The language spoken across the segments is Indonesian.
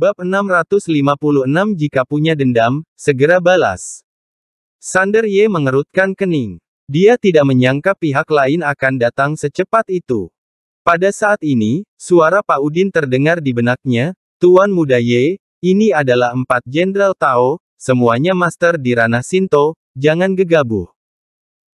Bab 656 Jika punya dendam, segera balas. Sander Ye mengerutkan kening. Dia tidak menyangka pihak lain akan datang secepat itu. Pada saat ini, suara Pak Udin terdengar di benaknya, Tuan Muda Ye, ini adalah empat Jenderal Tao, semuanya master di ranah Sinto, jangan gegabah.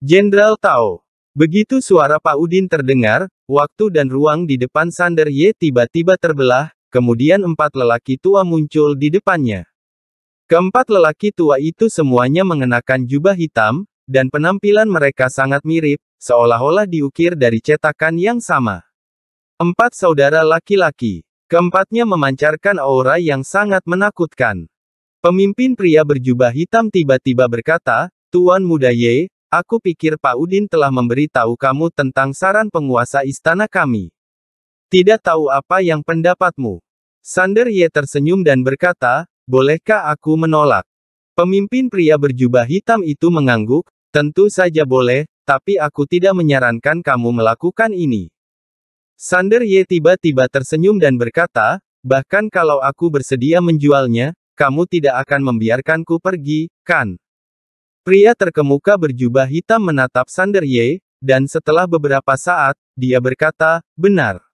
Jenderal Tao. Begitu suara Pak Udin terdengar, waktu dan ruang di depan Sander Ye tiba-tiba terbelah, Kemudian empat lelaki tua muncul di depannya. Keempat lelaki tua itu semuanya mengenakan jubah hitam, dan penampilan mereka sangat mirip, seolah-olah diukir dari cetakan yang sama. Empat saudara laki-laki. Keempatnya memancarkan aura yang sangat menakutkan. Pemimpin pria berjubah hitam tiba-tiba berkata, Tuan Muda Ye, aku pikir Pak Udin telah memberitahu kamu tentang saran penguasa istana kami. Tidak tahu apa yang pendapatmu. Sander Ye tersenyum dan berkata, bolehkah aku menolak? Pemimpin pria berjubah hitam itu mengangguk, tentu saja boleh, tapi aku tidak menyarankan kamu melakukan ini. Sander Ye tiba-tiba tersenyum dan berkata, bahkan kalau aku bersedia menjualnya, kamu tidak akan membiarkanku pergi, kan? Pria terkemuka berjubah hitam menatap Sander Ye, dan setelah beberapa saat, dia berkata, benar.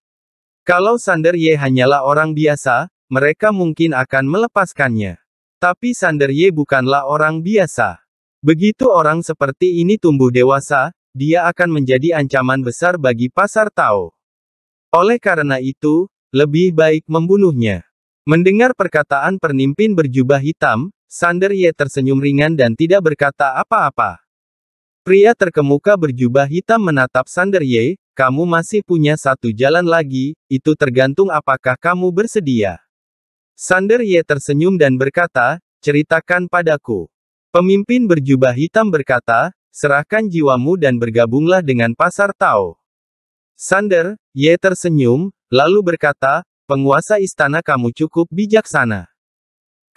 Kalau Sander Ye hanyalah orang biasa, mereka mungkin akan melepaskannya. Tapi Sander Ye bukanlah orang biasa. Begitu orang seperti ini tumbuh dewasa, dia akan menjadi ancaman besar bagi pasar Tao. Oleh karena itu, lebih baik membunuhnya. Mendengar perkataan pernimpin berjubah hitam, Sander Ye tersenyum ringan dan tidak berkata apa-apa. Pria terkemuka berjubah hitam menatap Sander Ye, kamu masih punya satu jalan lagi, itu tergantung apakah kamu bersedia. Sander Ye tersenyum dan berkata, ceritakan padaku. Pemimpin berjubah hitam berkata, serahkan jiwamu dan bergabunglah dengan pasar Tao. Sander, Ye tersenyum, lalu berkata, penguasa istana kamu cukup bijaksana.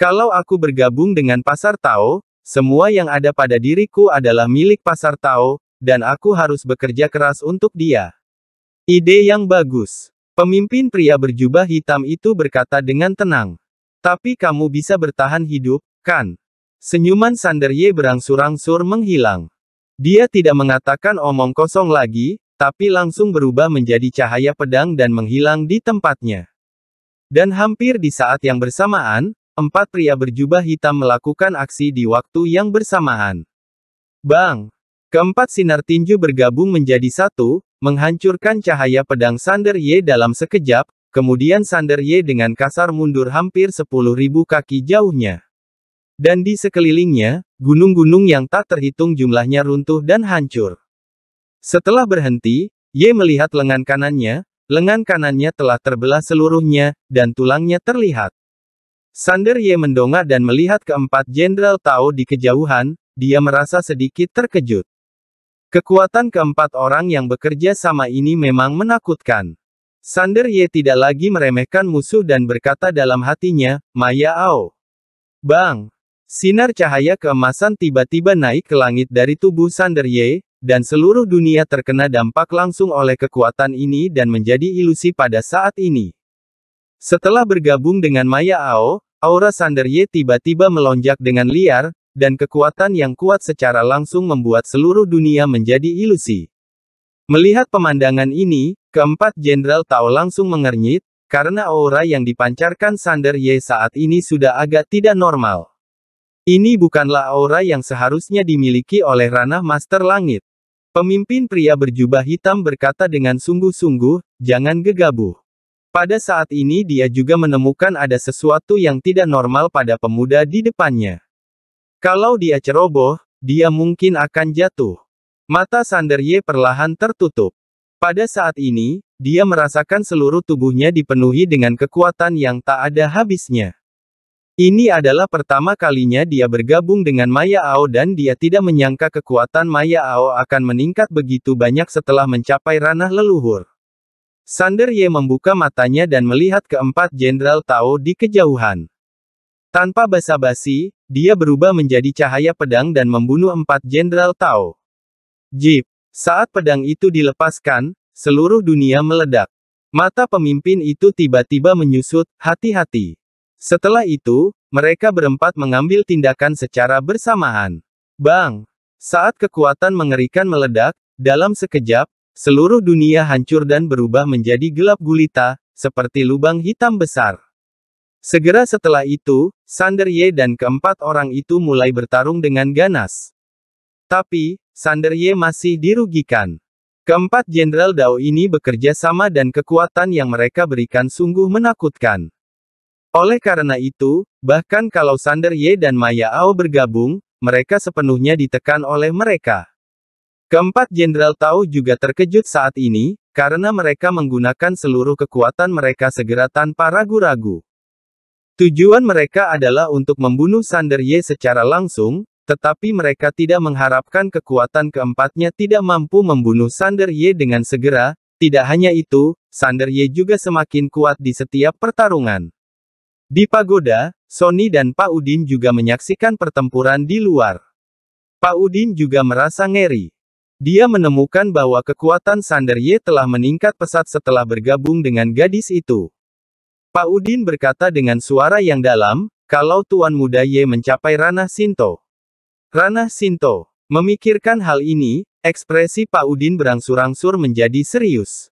Kalau aku bergabung dengan pasar Tao, semua yang ada pada diriku adalah milik pasar Tao, dan aku harus bekerja keras untuk dia. Ide yang bagus. Pemimpin pria berjubah hitam itu berkata dengan tenang. Tapi kamu bisa bertahan hidup, kan? Senyuman Ye berangsur-angsur menghilang. Dia tidak mengatakan omong kosong lagi, tapi langsung berubah menjadi cahaya pedang dan menghilang di tempatnya. Dan hampir di saat yang bersamaan, Empat pria berjubah hitam melakukan aksi di waktu yang bersamaan. Bang! Keempat sinar tinju bergabung menjadi satu, menghancurkan cahaya pedang Sander Ye dalam sekejap, kemudian Sander Ye dengan kasar mundur hampir 10.000 kaki jauhnya. Dan di sekelilingnya, gunung-gunung yang tak terhitung jumlahnya runtuh dan hancur. Setelah berhenti, Ye melihat lengan kanannya, lengan kanannya telah terbelah seluruhnya, dan tulangnya terlihat. Sander Ye mendongak dan melihat keempat Jenderal Tao di kejauhan, dia merasa sedikit terkejut. Kekuatan keempat orang yang bekerja sama ini memang menakutkan. Sander Ye tidak lagi meremehkan musuh dan berkata dalam hatinya, Maya Ao. Bang! Sinar cahaya keemasan tiba-tiba naik ke langit dari tubuh Sander Ye, dan seluruh dunia terkena dampak langsung oleh kekuatan ini dan menjadi ilusi pada saat ini. Setelah bergabung dengan Maya Ao, Aura Sander Ye tiba-tiba melonjak dengan liar, dan kekuatan yang kuat secara langsung membuat seluruh dunia menjadi ilusi. Melihat pemandangan ini, keempat jenderal Tao langsung mengernyit, karena aura yang dipancarkan Sander Ye saat ini sudah agak tidak normal. Ini bukanlah aura yang seharusnya dimiliki oleh ranah Master Langit. Pemimpin pria berjubah hitam berkata dengan sungguh-sungguh, jangan gegabah. Pada saat ini dia juga menemukan ada sesuatu yang tidak normal pada pemuda di depannya. Kalau dia ceroboh, dia mungkin akan jatuh. Mata Ye perlahan tertutup. Pada saat ini, dia merasakan seluruh tubuhnya dipenuhi dengan kekuatan yang tak ada habisnya. Ini adalah pertama kalinya dia bergabung dengan Maya Ao dan dia tidak menyangka kekuatan Maya Ao akan meningkat begitu banyak setelah mencapai ranah leluhur. Sander Ye membuka matanya dan melihat keempat Jenderal Tao di kejauhan. Tanpa basa-basi, dia berubah menjadi cahaya pedang dan membunuh empat Jenderal Tao. Jeep. Saat pedang itu dilepaskan, seluruh dunia meledak. Mata pemimpin itu tiba-tiba menyusut, hati-hati. Setelah itu, mereka berempat mengambil tindakan secara bersamaan. Bang! Saat kekuatan mengerikan meledak, dalam sekejap, Seluruh dunia hancur dan berubah menjadi gelap gulita, seperti lubang hitam besar. Segera setelah itu, Sander Ye dan keempat orang itu mulai bertarung dengan ganas. Tapi, Sander Ye masih dirugikan. Keempat Jenderal Dao ini bekerja sama dan kekuatan yang mereka berikan sungguh menakutkan. Oleh karena itu, bahkan kalau Sander Ye dan Maya Ao bergabung, mereka sepenuhnya ditekan oleh mereka. Keempat jenderal Tau juga terkejut saat ini, karena mereka menggunakan seluruh kekuatan mereka segera tanpa ragu-ragu. Tujuan mereka adalah untuk membunuh Sander Ye secara langsung, tetapi mereka tidak mengharapkan kekuatan keempatnya tidak mampu membunuh Sander Ye dengan segera, tidak hanya itu, Sander Ye juga semakin kuat di setiap pertarungan. Di pagoda, Sony dan Pak Udin juga menyaksikan pertempuran di luar. Pak Udin juga merasa ngeri. Dia menemukan bahwa kekuatan Sander Ye telah meningkat pesat setelah bergabung dengan gadis itu. Pak Udin berkata dengan suara yang dalam, kalau Tuan Muda Ye mencapai ranah Sinto. Ranah Sinto. Memikirkan hal ini, ekspresi Pak Udin berangsur-angsur menjadi serius.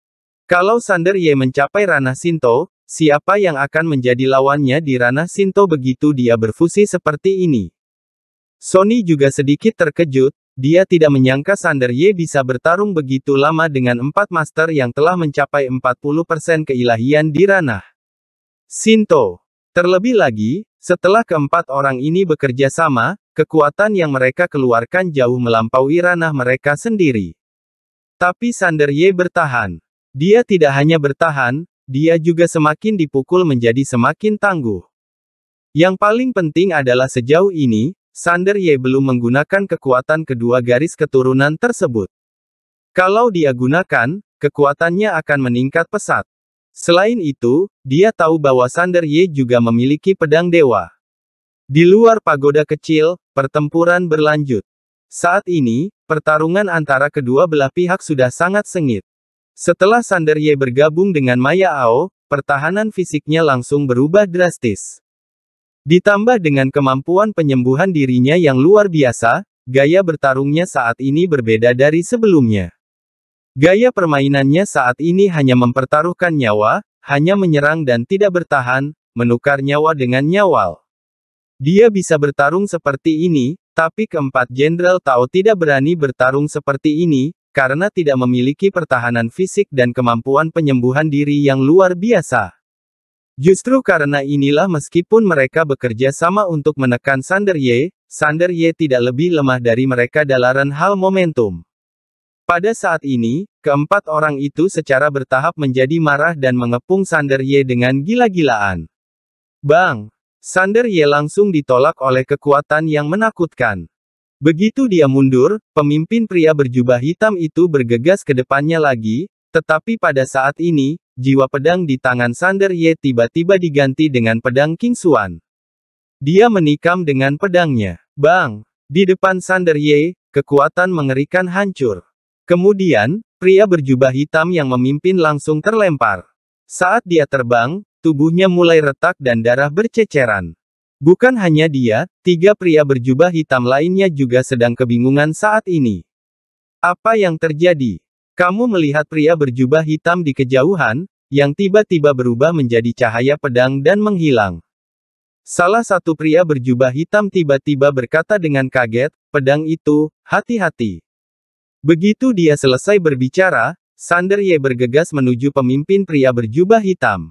Kalau Sander Ye mencapai ranah Sinto, siapa yang akan menjadi lawannya di ranah Sinto begitu dia berfusi seperti ini? Sony juga sedikit terkejut, dia tidak menyangka Sander Ye bisa bertarung begitu lama dengan empat master yang telah mencapai 40% keilahian di ranah Sinto. Terlebih lagi, setelah keempat orang ini bekerja sama, kekuatan yang mereka keluarkan jauh melampaui ranah mereka sendiri. Tapi Sander Ye bertahan. Dia tidak hanya bertahan, dia juga semakin dipukul menjadi semakin tangguh. Yang paling penting adalah sejauh ini, Sander Ye belum menggunakan kekuatan kedua garis keturunan tersebut. Kalau dia gunakan, kekuatannya akan meningkat pesat. Selain itu, dia tahu bahwa Sander Ye juga memiliki pedang dewa. Di luar pagoda kecil, pertempuran berlanjut. Saat ini, pertarungan antara kedua belah pihak sudah sangat sengit. Setelah Sander Ye bergabung dengan Maya Ao, pertahanan fisiknya langsung berubah drastis. Ditambah dengan kemampuan penyembuhan dirinya yang luar biasa, gaya bertarungnya saat ini berbeda dari sebelumnya. Gaya permainannya saat ini hanya mempertaruhkan nyawa, hanya menyerang dan tidak bertahan, menukar nyawa dengan nyawal. Dia bisa bertarung seperti ini, tapi keempat jenderal Tao tidak berani bertarung seperti ini, karena tidak memiliki pertahanan fisik dan kemampuan penyembuhan diri yang luar biasa. Justru karena inilah meskipun mereka bekerja sama untuk menekan Sander Ye, Sander Ye tidak lebih lemah dari mereka dalam hal momentum. Pada saat ini, keempat orang itu secara bertahap menjadi marah dan mengepung Sander Ye dengan gila-gilaan. Bang! Sander Ye langsung ditolak oleh kekuatan yang menakutkan. Begitu dia mundur, pemimpin pria berjubah hitam itu bergegas ke depannya lagi, tetapi pada saat ini, jiwa pedang di tangan Sander Ye tiba-tiba diganti dengan pedang King Xuan. Dia menikam dengan pedangnya. Bang! Di depan Sander Ye, kekuatan mengerikan hancur. Kemudian, pria berjubah hitam yang memimpin langsung terlempar. Saat dia terbang, tubuhnya mulai retak dan darah berceceran. Bukan hanya dia, tiga pria berjubah hitam lainnya juga sedang kebingungan saat ini. Apa yang terjadi? Kamu melihat pria berjubah hitam di kejauhan, yang tiba-tiba berubah menjadi cahaya pedang dan menghilang. Salah satu pria berjubah hitam tiba-tiba berkata dengan kaget, pedang itu, hati-hati. Begitu dia selesai berbicara, Sander Ye bergegas menuju pemimpin pria berjubah hitam.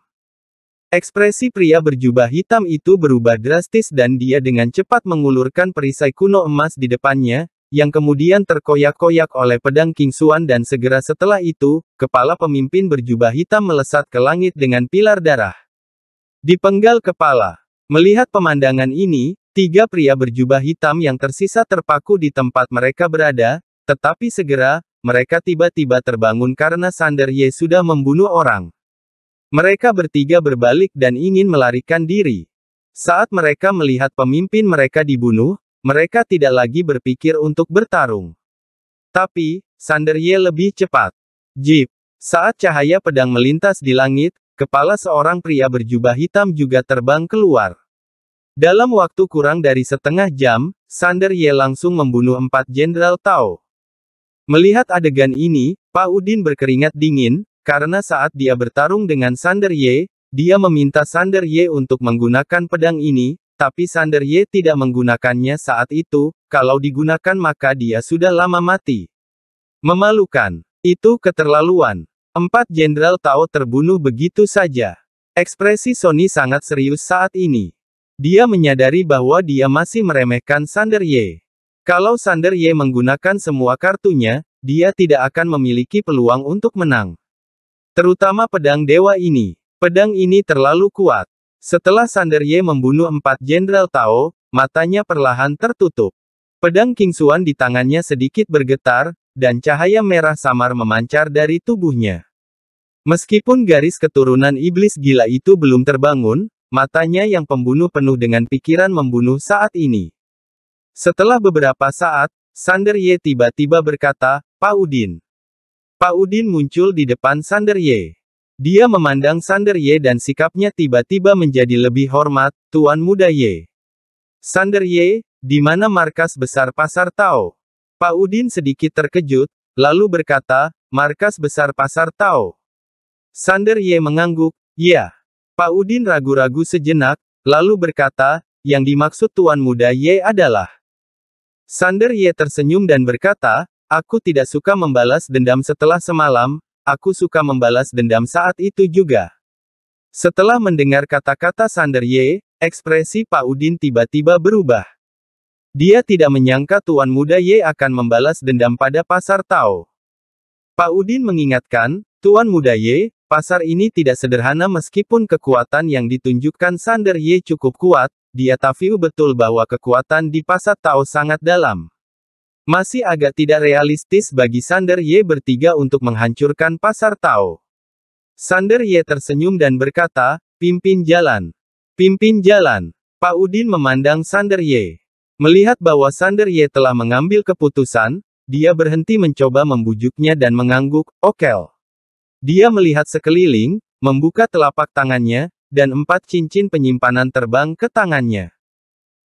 Ekspresi pria berjubah hitam itu berubah drastis dan dia dengan cepat mengulurkan perisai kuno emas di depannya, yang kemudian terkoyak-koyak oleh pedang King Suan dan segera setelah itu, kepala pemimpin berjubah hitam melesat ke langit dengan pilar darah. Di penggal kepala, melihat pemandangan ini, tiga pria berjubah hitam yang tersisa terpaku di tempat mereka berada, tetapi segera, mereka tiba-tiba terbangun karena Sander Ye sudah membunuh orang. Mereka bertiga berbalik dan ingin melarikan diri. Saat mereka melihat pemimpin mereka dibunuh, mereka tidak lagi berpikir untuk bertarung. Tapi, Sanderye lebih cepat. Jeep. Saat cahaya pedang melintas di langit, kepala seorang pria berjubah hitam juga terbang keluar. Dalam waktu kurang dari setengah jam, Sanderye langsung membunuh empat Jenderal Tao. Melihat adegan ini, Pak Udin berkeringat dingin, karena saat dia bertarung dengan Sanderye, dia meminta Sanderye untuk menggunakan pedang ini, tapi Sander Ye tidak menggunakannya saat itu, kalau digunakan maka dia sudah lama mati. Memalukan. Itu keterlaluan. Empat Jenderal Tao terbunuh begitu saja. Ekspresi Sony sangat serius saat ini. Dia menyadari bahwa dia masih meremehkan Sander Ye. Kalau Sander Ye menggunakan semua kartunya, dia tidak akan memiliki peluang untuk menang. Terutama pedang dewa ini. Pedang ini terlalu kuat. Setelah Sander Ye membunuh empat Jenderal Tao, matanya perlahan tertutup. Pedang Kingsuan di tangannya sedikit bergetar, dan cahaya merah samar memancar dari tubuhnya. Meskipun garis keturunan iblis gila itu belum terbangun, matanya yang pembunuh penuh dengan pikiran membunuh saat ini. Setelah beberapa saat, Sander Ye tiba-tiba berkata, Pak Udin. Pak Udin muncul di depan Sander Ye. Dia memandang Sander Ye dan sikapnya tiba-tiba menjadi lebih hormat, Tuan Muda Ye. Sander Ye, di mana markas besar Pasar Tao? Pak Udin sedikit terkejut, lalu berkata, markas besar Pasar Tao. Sander Ye mengangguk, ya. Pak Udin ragu-ragu sejenak, lalu berkata, yang dimaksud Tuan Muda Ye adalah. Sander Ye tersenyum dan berkata, aku tidak suka membalas dendam setelah semalam, aku suka membalas dendam saat itu juga. Setelah mendengar kata-kata Sander Ye, ekspresi Pak Udin tiba-tiba berubah. Dia tidak menyangka tuan muda Ye akan membalas dendam pada pasar Tao. Pak Udin mengingatkan, tuan muda Ye, pasar ini tidak sederhana meskipun kekuatan yang ditunjukkan Sander Ye cukup kuat, dia tafiu betul bahwa kekuatan di pasar Tao sangat dalam. Masih agak tidak realistis bagi Sander Ye bertiga untuk menghancurkan pasar Tao. Sander Ye tersenyum dan berkata, pimpin jalan. Pimpin jalan. Pak Udin memandang Sander Ye. Melihat bahwa Sander Ye telah mengambil keputusan, dia berhenti mencoba membujuknya dan mengangguk, okel. Dia melihat sekeliling, membuka telapak tangannya, dan empat cincin penyimpanan terbang ke tangannya.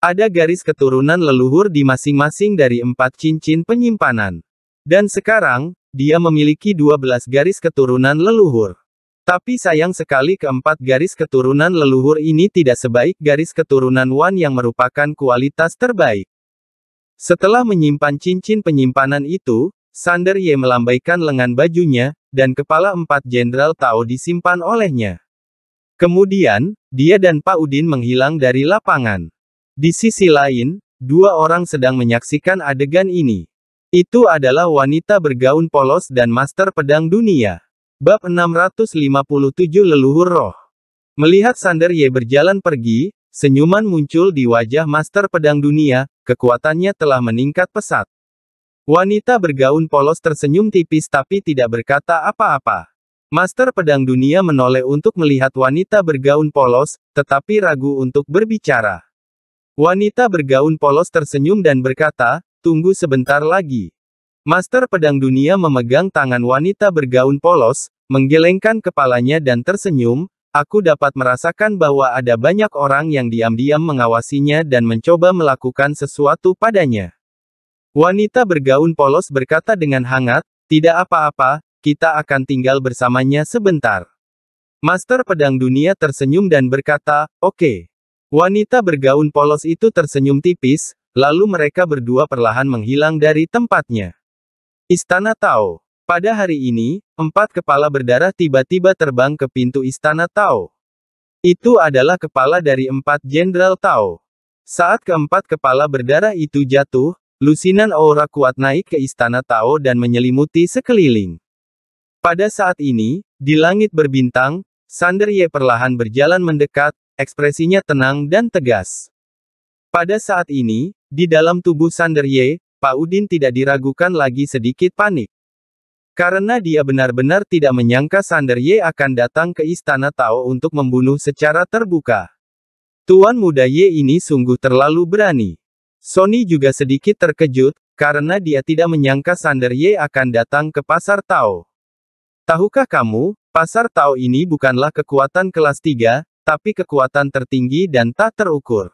Ada garis keturunan leluhur di masing-masing dari empat cincin penyimpanan. Dan sekarang, dia memiliki dua belas garis keturunan leluhur. Tapi sayang sekali keempat garis keturunan leluhur ini tidak sebaik garis keturunan Wan yang merupakan kualitas terbaik. Setelah menyimpan cincin penyimpanan itu, Sander Ye melambaikan lengan bajunya, dan kepala empat jenderal Tao disimpan olehnya. Kemudian, dia dan Pak Udin menghilang dari lapangan. Di sisi lain, dua orang sedang menyaksikan adegan ini. Itu adalah wanita bergaun polos dan master pedang dunia. Bab 657 Leluhur Roh Melihat Sander Ye berjalan pergi, senyuman muncul di wajah master pedang dunia, kekuatannya telah meningkat pesat. Wanita bergaun polos tersenyum tipis tapi tidak berkata apa-apa. Master pedang dunia menoleh untuk melihat wanita bergaun polos, tetapi ragu untuk berbicara. Wanita bergaun polos tersenyum dan berkata, tunggu sebentar lagi. Master pedang dunia memegang tangan wanita bergaun polos, menggelengkan kepalanya dan tersenyum, aku dapat merasakan bahwa ada banyak orang yang diam-diam mengawasinya dan mencoba melakukan sesuatu padanya. Wanita bergaun polos berkata dengan hangat, tidak apa-apa, kita akan tinggal bersamanya sebentar. Master pedang dunia tersenyum dan berkata, oke. Okay. Wanita bergaun polos itu tersenyum tipis, lalu mereka berdua perlahan menghilang dari tempatnya. Istana Tao. Pada hari ini, empat kepala berdarah tiba-tiba terbang ke pintu Istana Tao. Itu adalah kepala dari empat Jenderal Tao. Saat keempat kepala berdarah itu jatuh, lusinan aura kuat naik ke Istana Tao dan menyelimuti sekeliling. Pada saat ini, di langit berbintang, Sander Ye perlahan berjalan mendekat, Ekspresinya tenang dan tegas. Pada saat ini, di dalam tubuh Sander Ye, Pak Udin tidak diragukan lagi sedikit panik. Karena dia benar-benar tidak menyangka Sander Ye akan datang ke Istana Tao untuk membunuh secara terbuka. Tuan muda Ye ini sungguh terlalu berani. Sony juga sedikit terkejut, karena dia tidak menyangka Sander Ye akan datang ke Pasar Tao. Tahukah kamu, Pasar Tao ini bukanlah kekuatan kelas 3, tapi kekuatan tertinggi dan tak terukur.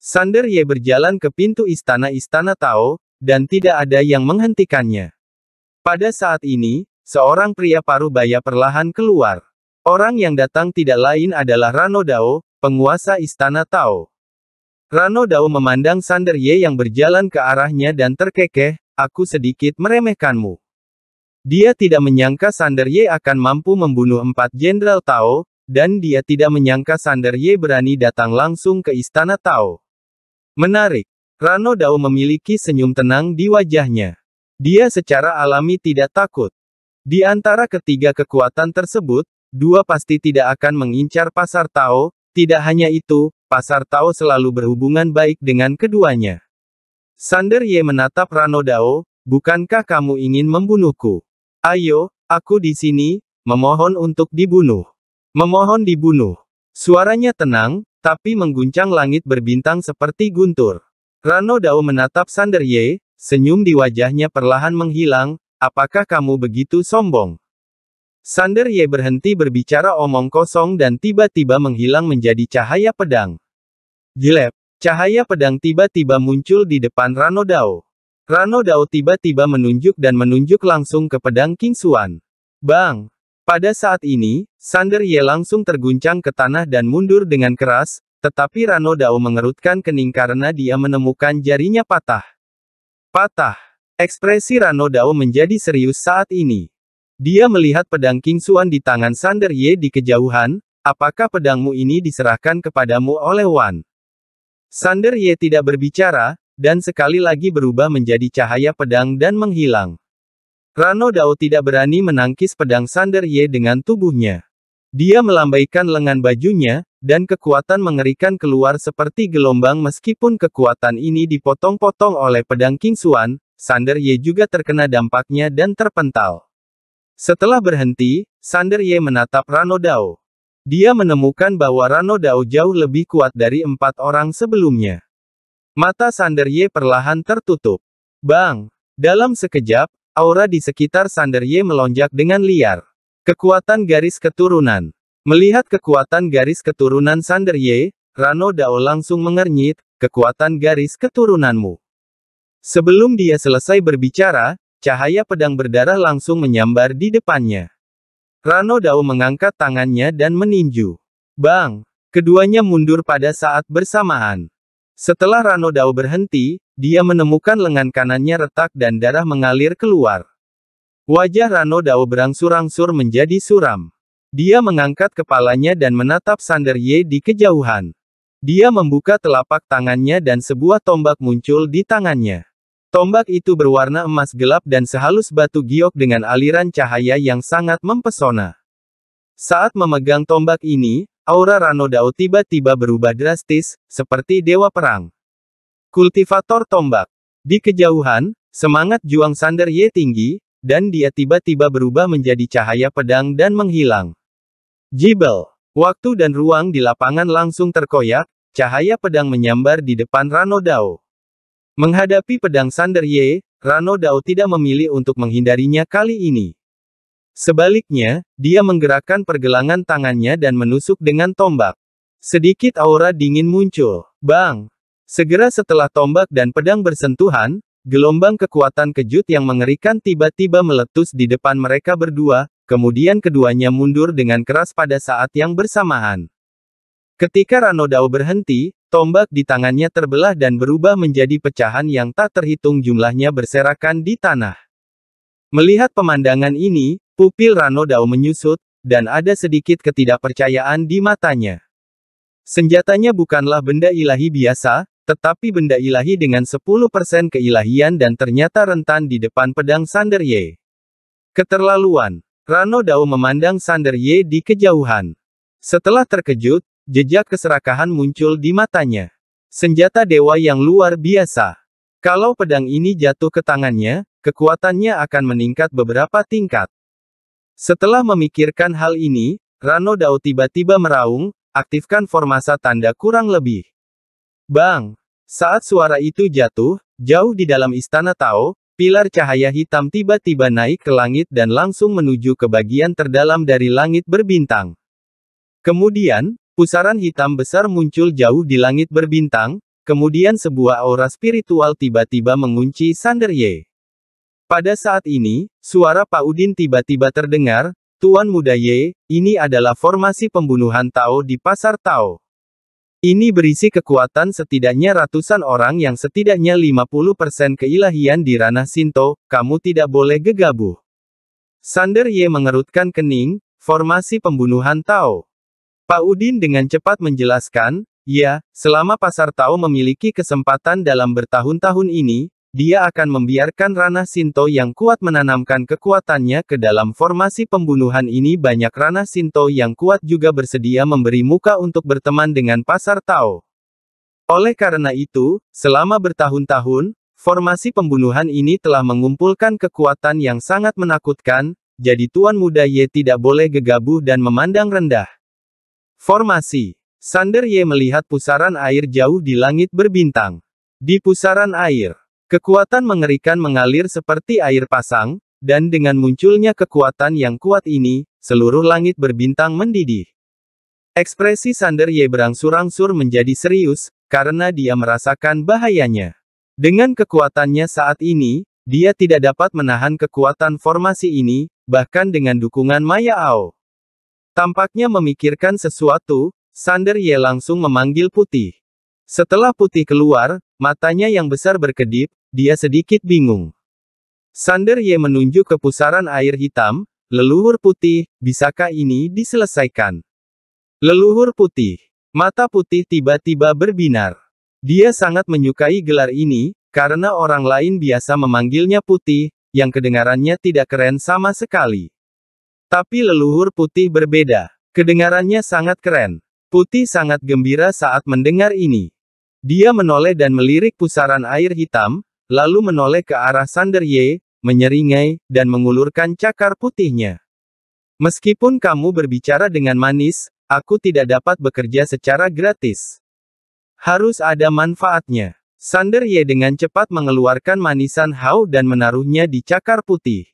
Sander Ye berjalan ke pintu istana-istana Tao, dan tidak ada yang menghentikannya. Pada saat ini, seorang pria paruh baya perlahan keluar. Orang yang datang tidak lain adalah Rano Dao, penguasa istana Tao. Rano Dao memandang Sander Ye yang berjalan ke arahnya dan terkekeh, aku sedikit meremehkanmu. Dia tidak menyangka Sander Ye akan mampu membunuh empat jenderal Tao, dan dia tidak menyangka Sander Ye berani datang langsung ke istana Tao. Menarik. Rano Dao memiliki senyum tenang di wajahnya. Dia secara alami tidak takut. Di antara ketiga kekuatan tersebut, dua pasti tidak akan mengincar pasar Tao, tidak hanya itu, pasar Tao selalu berhubungan baik dengan keduanya. Sander Ye menatap Rano Dao, bukankah kamu ingin membunuhku? Ayo, aku di sini, memohon untuk dibunuh. Memohon dibunuh. Suaranya tenang, tapi mengguncang langit berbintang seperti guntur. Rano Dao menatap Sander Ye, senyum di wajahnya perlahan menghilang, apakah kamu begitu sombong? Sander Ye berhenti berbicara omong kosong dan tiba-tiba menghilang menjadi cahaya pedang. Gilep, cahaya pedang tiba-tiba muncul di depan Rano Dao. Rano Dao tiba-tiba menunjuk dan menunjuk langsung ke pedang King Suan. Bang! Pada saat ini, Sander Ye langsung terguncang ke tanah dan mundur dengan keras, tetapi Rano Dao mengerutkan kening karena dia menemukan jarinya patah. Patah. Ekspresi Rano Dao menjadi serius saat ini. Dia melihat pedang King Suan di tangan Sander Ye di kejauhan, apakah pedangmu ini diserahkan kepadamu oleh Wan? Sander Ye tidak berbicara, dan sekali lagi berubah menjadi cahaya pedang dan menghilang. Rano Dao tidak berani menangkis pedang Sander Ye dengan tubuhnya. Dia melambaikan lengan bajunya, dan kekuatan mengerikan keluar seperti gelombang meskipun kekuatan ini dipotong-potong oleh pedang King Xuan, Sander Ye juga terkena dampaknya dan terpental. Setelah berhenti, Sander Ye menatap Rano Dao. Dia menemukan bahwa Rano Dao jauh lebih kuat dari empat orang sebelumnya. Mata Sander Ye perlahan tertutup. Bang! Dalam sekejap, Aura di sekitar Sander Ye melonjak dengan liar. Kekuatan garis keturunan. Melihat kekuatan garis keturunan Sander Ye, Rano Dao langsung mengernyit, kekuatan garis keturunanmu. Sebelum dia selesai berbicara, cahaya pedang berdarah langsung menyambar di depannya. Rano Dao mengangkat tangannya dan meninju. Bang! Keduanya mundur pada saat bersamaan. Setelah Rano Dao berhenti, dia menemukan lengan kanannya retak dan darah mengalir keluar. Wajah Rano Dao berangsur-angsur menjadi suram. Dia mengangkat kepalanya dan menatap Sander Ye di kejauhan. Dia membuka telapak tangannya dan sebuah tombak muncul di tangannya. Tombak itu berwarna emas gelap dan sehalus batu giok dengan aliran cahaya yang sangat mempesona. Saat memegang tombak ini, Aura Rano Dao tiba-tiba berubah drastis, seperti dewa perang. Kultivator tombak. Di kejauhan, semangat juang Sander Ye tinggi, dan dia tiba-tiba berubah menjadi cahaya pedang dan menghilang. Jibel. Waktu dan ruang di lapangan langsung terkoyak, cahaya pedang menyambar di depan Rano Dao. Menghadapi pedang Sander Ye, Rano Dao tidak memilih untuk menghindarinya kali ini. Sebaliknya, dia menggerakkan pergelangan tangannya dan menusuk dengan tombak. Sedikit aura dingin muncul. Bang! Segera setelah tombak dan pedang bersentuhan, gelombang kekuatan kejut yang mengerikan tiba-tiba meletus di depan mereka berdua, kemudian keduanya mundur dengan keras pada saat yang bersamaan. Ketika Ranodao berhenti, tombak di tangannya terbelah dan berubah menjadi pecahan yang tak terhitung jumlahnya berserakan di tanah. Melihat pemandangan ini, Pupil Rano Dao menyusut, dan ada sedikit ketidakpercayaan di matanya. Senjatanya bukanlah benda ilahi biasa, tetapi benda ilahi dengan 10% keilahian dan ternyata rentan di depan pedang Sander Ye. Keterlaluan. Rano Dao memandang Sander Ye di kejauhan. Setelah terkejut, jejak keserakahan muncul di matanya. Senjata dewa yang luar biasa. Kalau pedang ini jatuh ke tangannya, kekuatannya akan meningkat beberapa tingkat. Setelah memikirkan hal ini, Rano Dao tiba-tiba meraung, aktifkan formasa tanda kurang lebih. Bang! Saat suara itu jatuh, jauh di dalam istana Tao, pilar cahaya hitam tiba-tiba naik ke langit dan langsung menuju ke bagian terdalam dari langit berbintang. Kemudian, pusaran hitam besar muncul jauh di langit berbintang, kemudian sebuah aura spiritual tiba-tiba mengunci Sander Ye. Pada saat ini, suara Pak Udin tiba-tiba terdengar, Tuan Muda Ye, ini adalah formasi pembunuhan Tao di Pasar Tao. Ini berisi kekuatan setidaknya ratusan orang yang setidaknya 50% keilahian di ranah Sinto, kamu tidak boleh gegabah. Sander Ye mengerutkan kening, formasi pembunuhan Tao. Pak Udin dengan cepat menjelaskan, ya, selama pasar Tao memiliki kesempatan dalam bertahun-tahun ini, dia akan membiarkan ranah sinto yang kuat menanamkan kekuatannya ke dalam formasi pembunuhan ini banyak ranah sinto yang kuat juga bersedia memberi muka untuk berteman dengan pasar Tao. Oleh karena itu, selama bertahun-tahun, formasi pembunuhan ini telah mengumpulkan kekuatan yang sangat menakutkan, jadi Tuan Muda Ye tidak boleh gegabah dan memandang rendah. Formasi Sander Ye melihat pusaran air jauh di langit berbintang. Di pusaran air, Kekuatan mengerikan mengalir seperti air pasang, dan dengan munculnya kekuatan yang kuat ini, seluruh langit berbintang mendidih. Ekspresi Sander Ye berangsur-angsur menjadi serius, karena dia merasakan bahayanya. Dengan kekuatannya saat ini, dia tidak dapat menahan kekuatan formasi ini, bahkan dengan dukungan Maya Ao. Tampaknya memikirkan sesuatu, Sander Ye langsung memanggil putih. Setelah putih keluar, matanya yang besar berkedip, dia sedikit bingung. Sander Ye menunjuk ke pusaran air hitam, leluhur putih, bisakah ini diselesaikan? Leluhur putih. Mata putih tiba-tiba berbinar. Dia sangat menyukai gelar ini, karena orang lain biasa memanggilnya putih, yang kedengarannya tidak keren sama sekali. Tapi leluhur putih berbeda. Kedengarannya sangat keren. Putih sangat gembira saat mendengar ini. Dia menoleh dan melirik pusaran air hitam, lalu menoleh ke arah Sander Ye, menyeringai, dan mengulurkan cakar putihnya. Meskipun kamu berbicara dengan manis, aku tidak dapat bekerja secara gratis. Harus ada manfaatnya. Sander Ye dengan cepat mengeluarkan manisan Hao dan menaruhnya di cakar putih.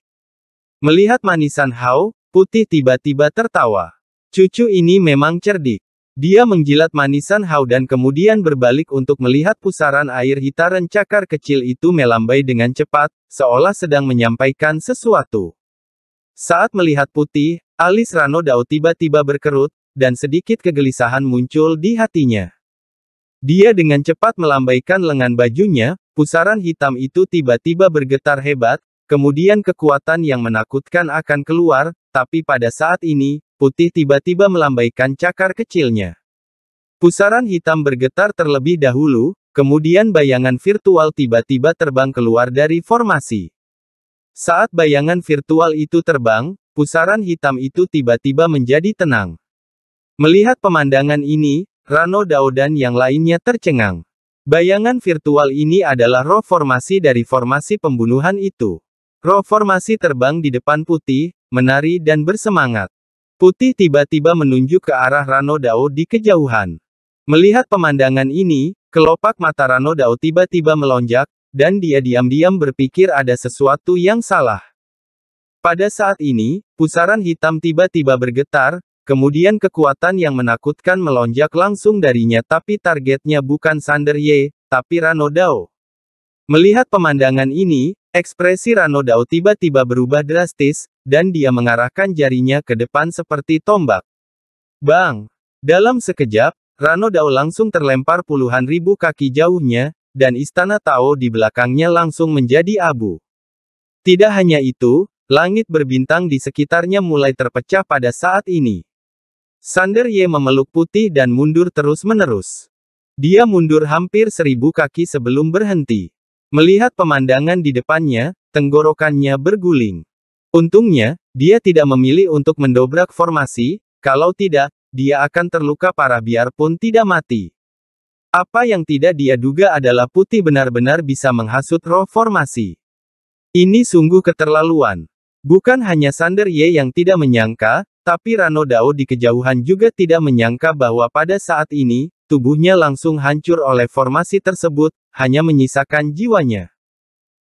Melihat manisan Hao, putih tiba-tiba tertawa. Cucu ini memang cerdik. Dia menjilat manisan Hao dan kemudian berbalik untuk melihat pusaran air hitaran cakar kecil itu melambai dengan cepat, seolah sedang menyampaikan sesuatu. Saat melihat putih, alis Rano Dao tiba-tiba berkerut, dan sedikit kegelisahan muncul di hatinya. Dia dengan cepat melambaikan lengan bajunya, pusaran hitam itu tiba-tiba bergetar hebat, kemudian kekuatan yang menakutkan akan keluar, tapi pada saat ini, putih tiba-tiba melambaikan cakar kecilnya. Pusaran hitam bergetar terlebih dahulu, kemudian bayangan virtual tiba-tiba terbang keluar dari formasi. Saat bayangan virtual itu terbang, pusaran hitam itu tiba-tiba menjadi tenang. Melihat pemandangan ini, Rano Dao dan yang lainnya tercengang. Bayangan virtual ini adalah roh formasi dari formasi pembunuhan itu. Roh formasi terbang di depan putih, menari dan bersemangat. Putih tiba-tiba menunjuk ke arah Rano Dao di kejauhan. Melihat pemandangan ini, kelopak mata Rano Dao tiba-tiba melonjak, dan dia diam-diam berpikir ada sesuatu yang salah. Pada saat ini, pusaran hitam tiba-tiba bergetar, Kemudian kekuatan yang menakutkan melonjak langsung darinya tapi targetnya bukan Sander Ye, tapi Rano Dao. Melihat pemandangan ini, ekspresi Rano Dao tiba-tiba berubah drastis, dan dia mengarahkan jarinya ke depan seperti tombak. Bang! Dalam sekejap, Rano Dao langsung terlempar puluhan ribu kaki jauhnya, dan istana Tao di belakangnya langsung menjadi abu. Tidak hanya itu, langit berbintang di sekitarnya mulai terpecah pada saat ini. Sander Ye memeluk putih dan mundur terus-menerus. Dia mundur hampir seribu kaki sebelum berhenti. Melihat pemandangan di depannya, tenggorokannya berguling. Untungnya, dia tidak memilih untuk mendobrak formasi, kalau tidak, dia akan terluka parah biarpun tidak mati. Apa yang tidak dia duga adalah putih benar-benar bisa menghasut roh formasi. Ini sungguh keterlaluan. Bukan hanya Sander Ye yang tidak menyangka, tapi Rano Dao di kejauhan juga tidak menyangka bahwa pada saat ini, tubuhnya langsung hancur oleh formasi tersebut, hanya menyisakan jiwanya.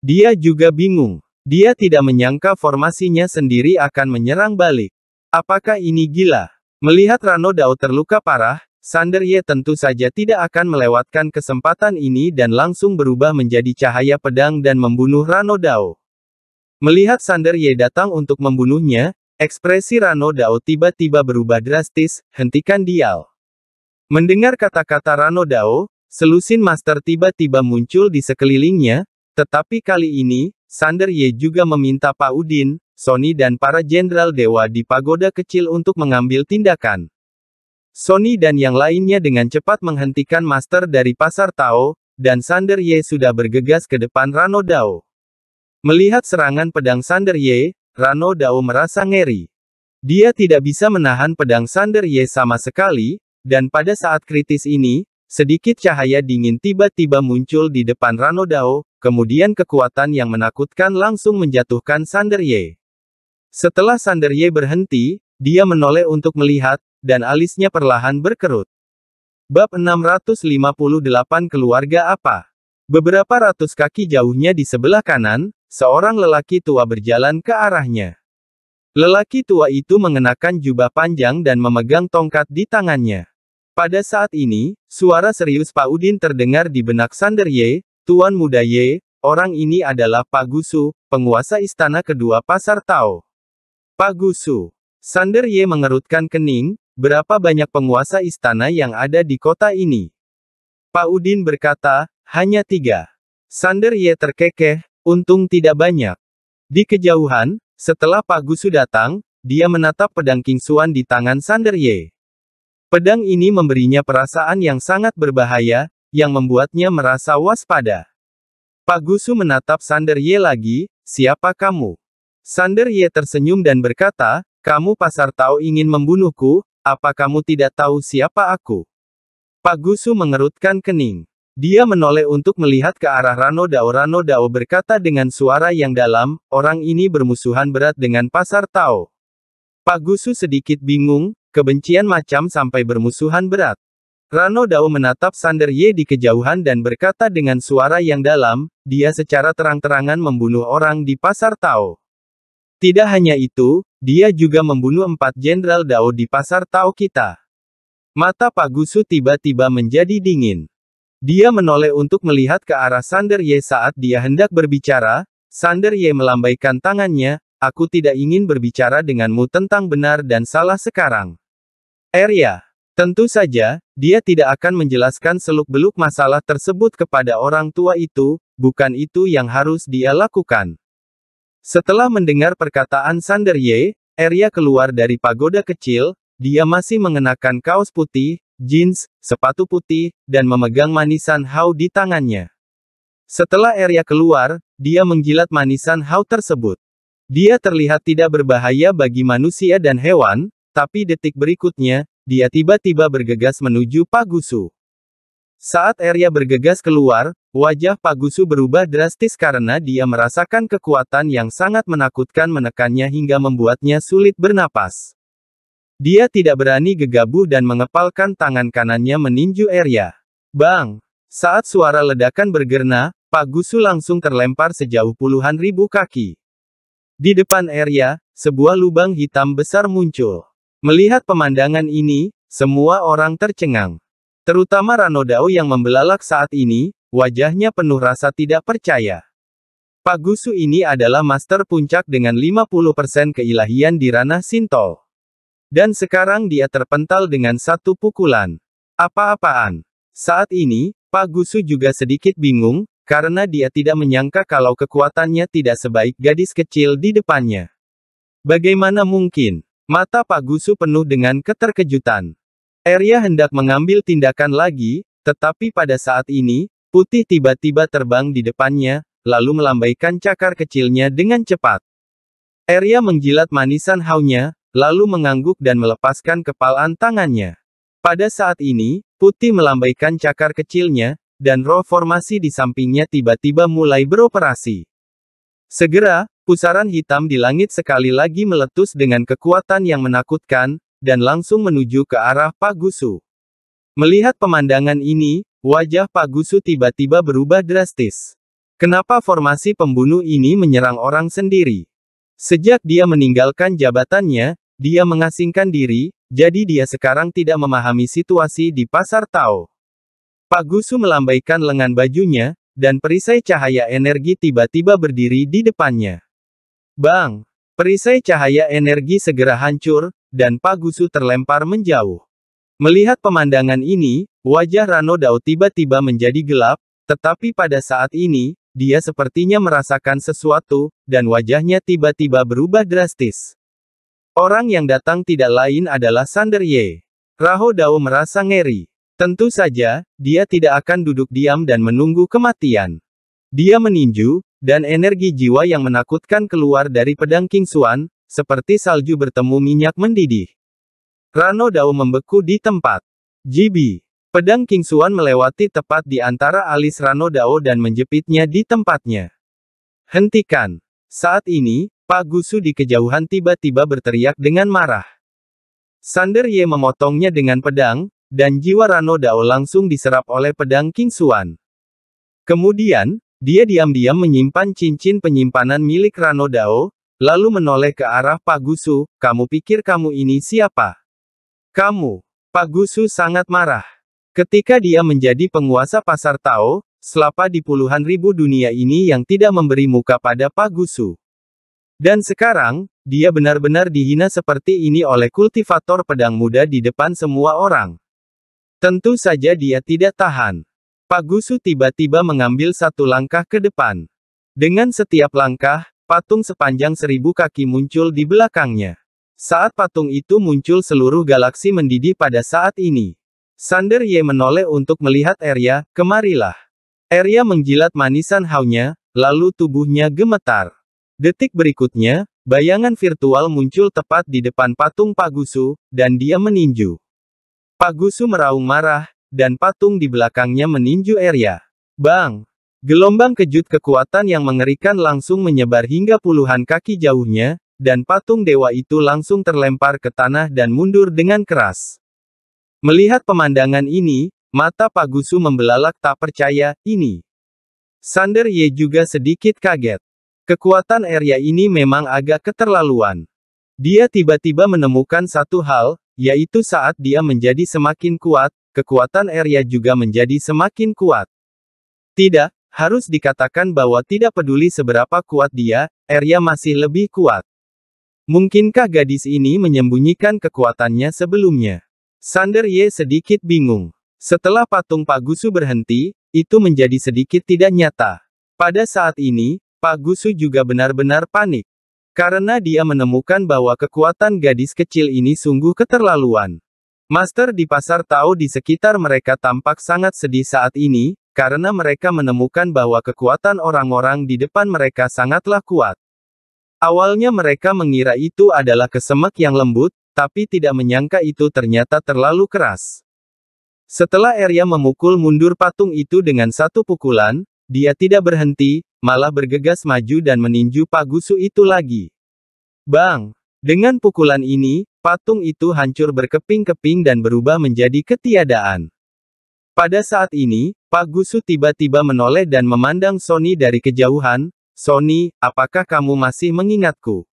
Dia juga bingung. Dia tidak menyangka formasinya sendiri akan menyerang balik. Apakah ini gila? Melihat Rano Dao terluka parah, Sander Ye tentu saja tidak akan melewatkan kesempatan ini dan langsung berubah menjadi cahaya pedang dan membunuh Rano Dao. Melihat Sander Ye datang untuk membunuhnya, ekspresi Rano Dao tiba-tiba berubah drastis, hentikan dial. Mendengar kata-kata Rano Dao, selusin master tiba-tiba muncul di sekelilingnya, tetapi kali ini, Sander Ye juga meminta Pak Udin, Sony dan para jenderal dewa di pagoda kecil untuk mengambil tindakan. Sony dan yang lainnya dengan cepat menghentikan master dari pasar Tao, dan Sander Ye sudah bergegas ke depan Rano Dao. Melihat serangan pedang Sander Ye, Rano Dao merasa ngeri. Dia tidak bisa menahan pedang Sander Ye sama sekali, dan pada saat kritis ini, Sedikit cahaya dingin tiba-tiba muncul di depan Rano Dao, kemudian kekuatan yang menakutkan langsung menjatuhkan Sander Ye. Setelah Sander Ye berhenti, dia menoleh untuk melihat, dan alisnya perlahan berkerut. Bab 658 Keluarga Apa Beberapa ratus kaki jauhnya di sebelah kanan, seorang lelaki tua berjalan ke arahnya. Lelaki tua itu mengenakan jubah panjang dan memegang tongkat di tangannya. Pada saat ini, suara serius Pak Udin terdengar di benak Sander Ye, Tuan Muda Ye, orang ini adalah Pak Gusu, penguasa istana kedua Pasar Tao. Pak Gusu. Sander Ye mengerutkan kening, berapa banyak penguasa istana yang ada di kota ini? Pak Udin berkata, hanya tiga. Sander Ye terkekeh, untung tidak banyak. Di kejauhan, setelah Pak Gusu datang, dia menatap pedang Kingsuan di tangan Sander Ye. Pedang ini memberinya perasaan yang sangat berbahaya, yang membuatnya merasa waspada. Pak Gusu menatap Sander Ye lagi, siapa kamu? Sander Ye tersenyum dan berkata, kamu pasar tahu ingin membunuhku, apa kamu tidak tahu siapa aku? Pak Gusu mengerutkan kening. Dia menoleh untuk melihat ke arah Rano Dao. Rano Dao berkata dengan suara yang dalam, orang ini bermusuhan berat dengan pasar Tao. Pak Gusu sedikit bingung, Kebencian macam sampai bermusuhan berat. Rano Dao menatap Sander Ye di kejauhan dan berkata dengan suara yang dalam, dia secara terang-terangan membunuh orang di pasar Tao. Tidak hanya itu, dia juga membunuh empat jenderal Dao di pasar Tao kita. Mata Pak Gusu tiba-tiba menjadi dingin. Dia menoleh untuk melihat ke arah Sander Ye saat dia hendak berbicara, Sander Ye melambaikan tangannya, aku tidak ingin berbicara denganmu tentang benar dan salah sekarang. Arya. Tentu saja, dia tidak akan menjelaskan seluk-beluk masalah tersebut kepada orang tua itu, bukan itu yang harus dia lakukan. Setelah mendengar perkataan Sander Ye, Arya keluar dari pagoda kecil, dia masih mengenakan kaos putih, jeans, sepatu putih, dan memegang manisan hau di tangannya. Setelah Arya keluar, dia menggilat manisan hau tersebut. Dia terlihat tidak berbahaya bagi manusia dan hewan, tapi detik berikutnya, dia tiba-tiba bergegas menuju Pagusu. Saat Arya bergegas keluar, wajah Pagusu berubah drastis karena dia merasakan kekuatan yang sangat menakutkan menekannya hingga membuatnya sulit bernapas. Dia tidak berani gegabah dan mengepalkan tangan kanannya meninju Arya. Bang! Saat suara ledakan bergerna, Pagusu langsung terlempar sejauh puluhan ribu kaki. Di depan Arya, sebuah lubang hitam besar muncul. Melihat pemandangan ini, semua orang tercengang. Terutama Ranodao yang membelalak saat ini, wajahnya penuh rasa tidak percaya. Pak Gusu ini adalah master puncak dengan 50% keilahian di ranah sintol, Dan sekarang dia terpental dengan satu pukulan. Apa-apaan? Saat ini, Pak Gusu juga sedikit bingung, karena dia tidak menyangka kalau kekuatannya tidak sebaik gadis kecil di depannya. Bagaimana mungkin? Mata Pak Gusu penuh dengan keterkejutan. Arya hendak mengambil tindakan lagi, tetapi pada saat ini, putih tiba-tiba terbang di depannya, lalu melambaikan cakar kecilnya dengan cepat. Arya menjilat manisan haunya, lalu mengangguk dan melepaskan kepalan tangannya. Pada saat ini, putih melambaikan cakar kecilnya, dan roh formasi di sampingnya tiba-tiba mulai beroperasi. Segera, Pusaran hitam di langit sekali lagi meletus dengan kekuatan yang menakutkan, dan langsung menuju ke arah Pak Gusu. Melihat pemandangan ini, wajah Pak Gusu tiba-tiba berubah drastis. Kenapa formasi pembunuh ini menyerang orang sendiri? Sejak dia meninggalkan jabatannya, dia mengasingkan diri, jadi dia sekarang tidak memahami situasi di pasar Tao. Pak Gusu melambaikan lengan bajunya, dan perisai cahaya energi tiba-tiba berdiri di depannya. Bang! Perisai cahaya energi segera hancur, dan Pagusu terlempar menjauh. Melihat pemandangan ini, wajah Rano Dao tiba-tiba menjadi gelap, tetapi pada saat ini, dia sepertinya merasakan sesuatu, dan wajahnya tiba-tiba berubah drastis. Orang yang datang tidak lain adalah Sander Ye. Raho Dao merasa ngeri. Tentu saja, dia tidak akan duduk diam dan menunggu kematian. Dia meninju, dan energi jiwa yang menakutkan keluar dari pedang King Xuan, seperti salju bertemu minyak mendidih. Rano Dao membeku di tempat. Jibi. Pedang King Xuan melewati tepat di antara alis Rano Dao dan menjepitnya di tempatnya. Hentikan. Saat ini, Pak Gusu di kejauhan tiba-tiba berteriak dengan marah. Sander Ye memotongnya dengan pedang, dan jiwa Rano Dao langsung diserap oleh pedang King Xuan. Kemudian, dia diam-diam menyimpan cincin penyimpanan milik Rano Dao, lalu menoleh ke arah Pak Gusu, kamu pikir kamu ini siapa? Kamu, Pak Gusu sangat marah. Ketika dia menjadi penguasa pasar Tao, selapa di puluhan ribu dunia ini yang tidak memberi muka pada Pak Gusu. Dan sekarang, dia benar-benar dihina seperti ini oleh kultivator pedang muda di depan semua orang. Tentu saja dia tidak tahan. Pak Gusu tiba-tiba mengambil satu langkah ke depan. Dengan setiap langkah, patung sepanjang seribu kaki muncul di belakangnya. Saat patung itu muncul seluruh galaksi mendidih pada saat ini. Sander Ye menoleh untuk melihat Arya, kemarilah. Arya menjilat manisan haunya, lalu tubuhnya gemetar. Detik berikutnya, bayangan virtual muncul tepat di depan patung Pagusu, dan dia meninju. Pagusu meraung marah, dan patung di belakangnya meninju area. Bang! Gelombang kejut kekuatan yang mengerikan langsung menyebar hingga puluhan kaki jauhnya, dan patung dewa itu langsung terlempar ke tanah dan mundur dengan keras. Melihat pemandangan ini, mata Pagusu membelalak tak percaya, ini. Sander Ye juga sedikit kaget. Kekuatan Arya ini memang agak keterlaluan. Dia tiba-tiba menemukan satu hal, yaitu saat dia menjadi semakin kuat, kekuatan Arya juga menjadi semakin kuat. Tidak, harus dikatakan bahwa tidak peduli seberapa kuat dia, Arya masih lebih kuat. Mungkinkah gadis ini menyembunyikan kekuatannya sebelumnya? Sander Ye sedikit bingung. Setelah patung Pak Pagusu berhenti, itu menjadi sedikit tidak nyata. Pada saat ini, Pak Pagusu juga benar-benar panik. Karena dia menemukan bahwa kekuatan gadis kecil ini sungguh keterlaluan. Master di pasar tahu di sekitar mereka tampak sangat sedih saat ini, karena mereka menemukan bahwa kekuatan orang-orang di depan mereka sangatlah kuat. Awalnya mereka mengira itu adalah kesemek yang lembut, tapi tidak menyangka itu ternyata terlalu keras. Setelah Arya memukul mundur patung itu dengan satu pukulan, dia tidak berhenti, malah bergegas maju dan meninju Pagusu itu lagi. Bang! Dengan pukulan ini, Patung itu hancur berkeping-keping dan berubah menjadi ketiadaan. Pada saat ini, Pak Gusu tiba-tiba menoleh dan memandang Sony dari kejauhan, Sony, apakah kamu masih mengingatku?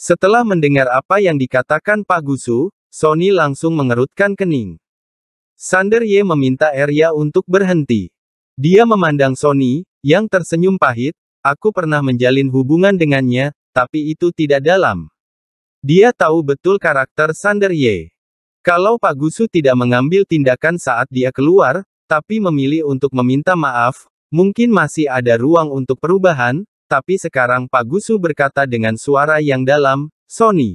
Setelah mendengar apa yang dikatakan Pak Gusu, Sony langsung mengerutkan kening. Sander Ye meminta Erya untuk berhenti. Dia memandang Sony, yang tersenyum pahit, aku pernah menjalin hubungan dengannya, tapi itu tidak dalam. Dia tahu betul karakter Sander Ye. Kalau Pak Gusu tidak mengambil tindakan saat dia keluar, tapi memilih untuk meminta maaf, mungkin masih ada ruang untuk perubahan, tapi sekarang Pak Gusu berkata dengan suara yang dalam, Sony.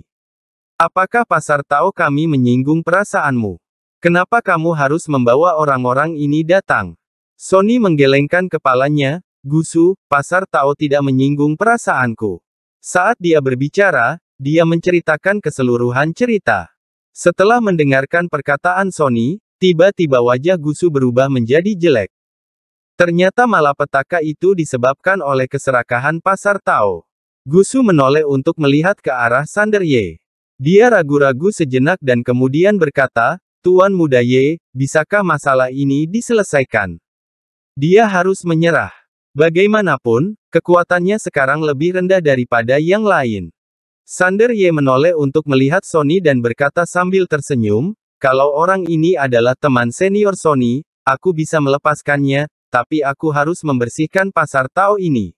Apakah pasar tahu kami menyinggung perasaanmu? Kenapa kamu harus membawa orang-orang ini datang? Sony menggelengkan kepalanya, Gusu, pasar tahu tidak menyinggung perasaanku. Saat dia berbicara, dia menceritakan keseluruhan cerita. Setelah mendengarkan perkataan Sony, tiba-tiba wajah Gusu berubah menjadi jelek. Ternyata malapetaka itu disebabkan oleh keserakahan pasar Tao. Gusu menoleh untuk melihat ke arah Sander Ye. Dia ragu-ragu sejenak dan kemudian berkata, Tuan Muda Ye, bisakah masalah ini diselesaikan? Dia harus menyerah. Bagaimanapun, kekuatannya sekarang lebih rendah daripada yang lain. Sander Ye menoleh untuk melihat Sony dan berkata sambil tersenyum, kalau orang ini adalah teman senior Sony, aku bisa melepaskannya, tapi aku harus membersihkan pasar Tao ini.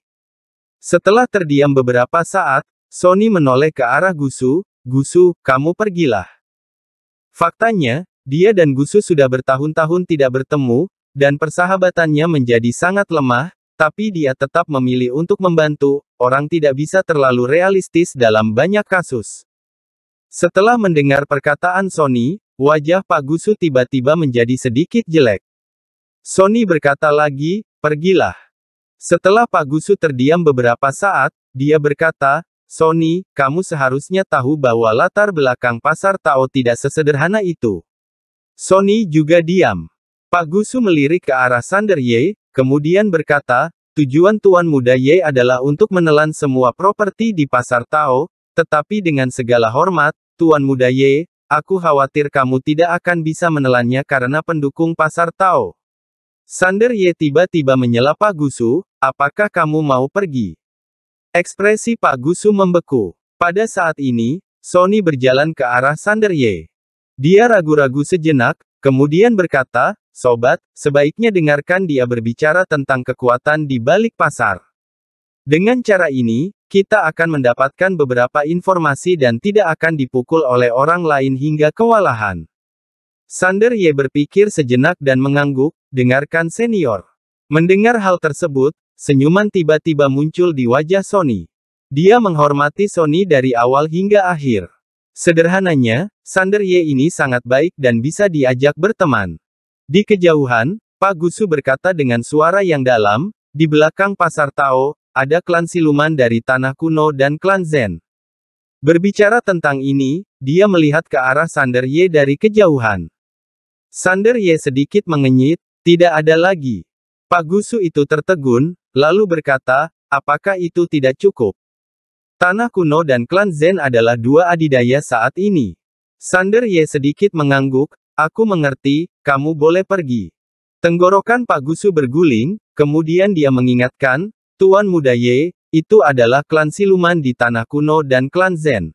Setelah terdiam beberapa saat, Sony menoleh ke arah Gusu, Gusu, kamu pergilah. Faktanya, dia dan Gusu sudah bertahun-tahun tidak bertemu, dan persahabatannya menjadi sangat lemah, tapi dia tetap memilih untuk membantu, orang tidak bisa terlalu realistis dalam banyak kasus. Setelah mendengar perkataan Sony, wajah Pak Gusu tiba-tiba menjadi sedikit jelek. Sony berkata lagi, pergilah. Setelah Pak Gusu terdiam beberapa saat, dia berkata, Sony, kamu seharusnya tahu bahwa latar belakang pasar Tao tidak sesederhana itu. Sony juga diam. Pak Gusu melirik ke arah Sander Ye, Kemudian berkata, tujuan tuan muda Ye adalah untuk menelan semua properti di pasar Tao, tetapi dengan segala hormat, tuan muda Ye, aku khawatir kamu tidak akan bisa menelannya karena pendukung pasar Tao. Sander Ye tiba-tiba menyela Pak Gusu, apakah kamu mau pergi? Ekspresi Pak Gusu membeku. Pada saat ini, Sony berjalan ke arah Sander Ye. Dia ragu-ragu sejenak, Kemudian berkata, Sobat, sebaiknya dengarkan dia berbicara tentang kekuatan di balik pasar. Dengan cara ini, kita akan mendapatkan beberapa informasi dan tidak akan dipukul oleh orang lain hingga kewalahan. Sander Ye berpikir sejenak dan mengangguk, dengarkan senior. Mendengar hal tersebut, senyuman tiba-tiba muncul di wajah Sony. Dia menghormati Sony dari awal hingga akhir. Sederhananya, Sander Ye ini sangat baik dan bisa diajak berteman. Di kejauhan, Pak Gusu berkata dengan suara yang dalam, di belakang pasar Tao, ada klan siluman dari Tanah Kuno dan klan Zen. Berbicara tentang ini, dia melihat ke arah Sander Ye dari kejauhan. Sander Ye sedikit mengenyit, tidak ada lagi. Pak Gusu itu tertegun, lalu berkata, apakah itu tidak cukup? Tanah kuno dan klan Zen adalah dua adidaya saat ini. Sander Ye sedikit mengangguk, aku mengerti, kamu boleh pergi. Tenggorokan Pak Gusu berguling, kemudian dia mengingatkan, Tuan Muda Ye, itu adalah klan siluman di Tanah Kuno dan klan Zen.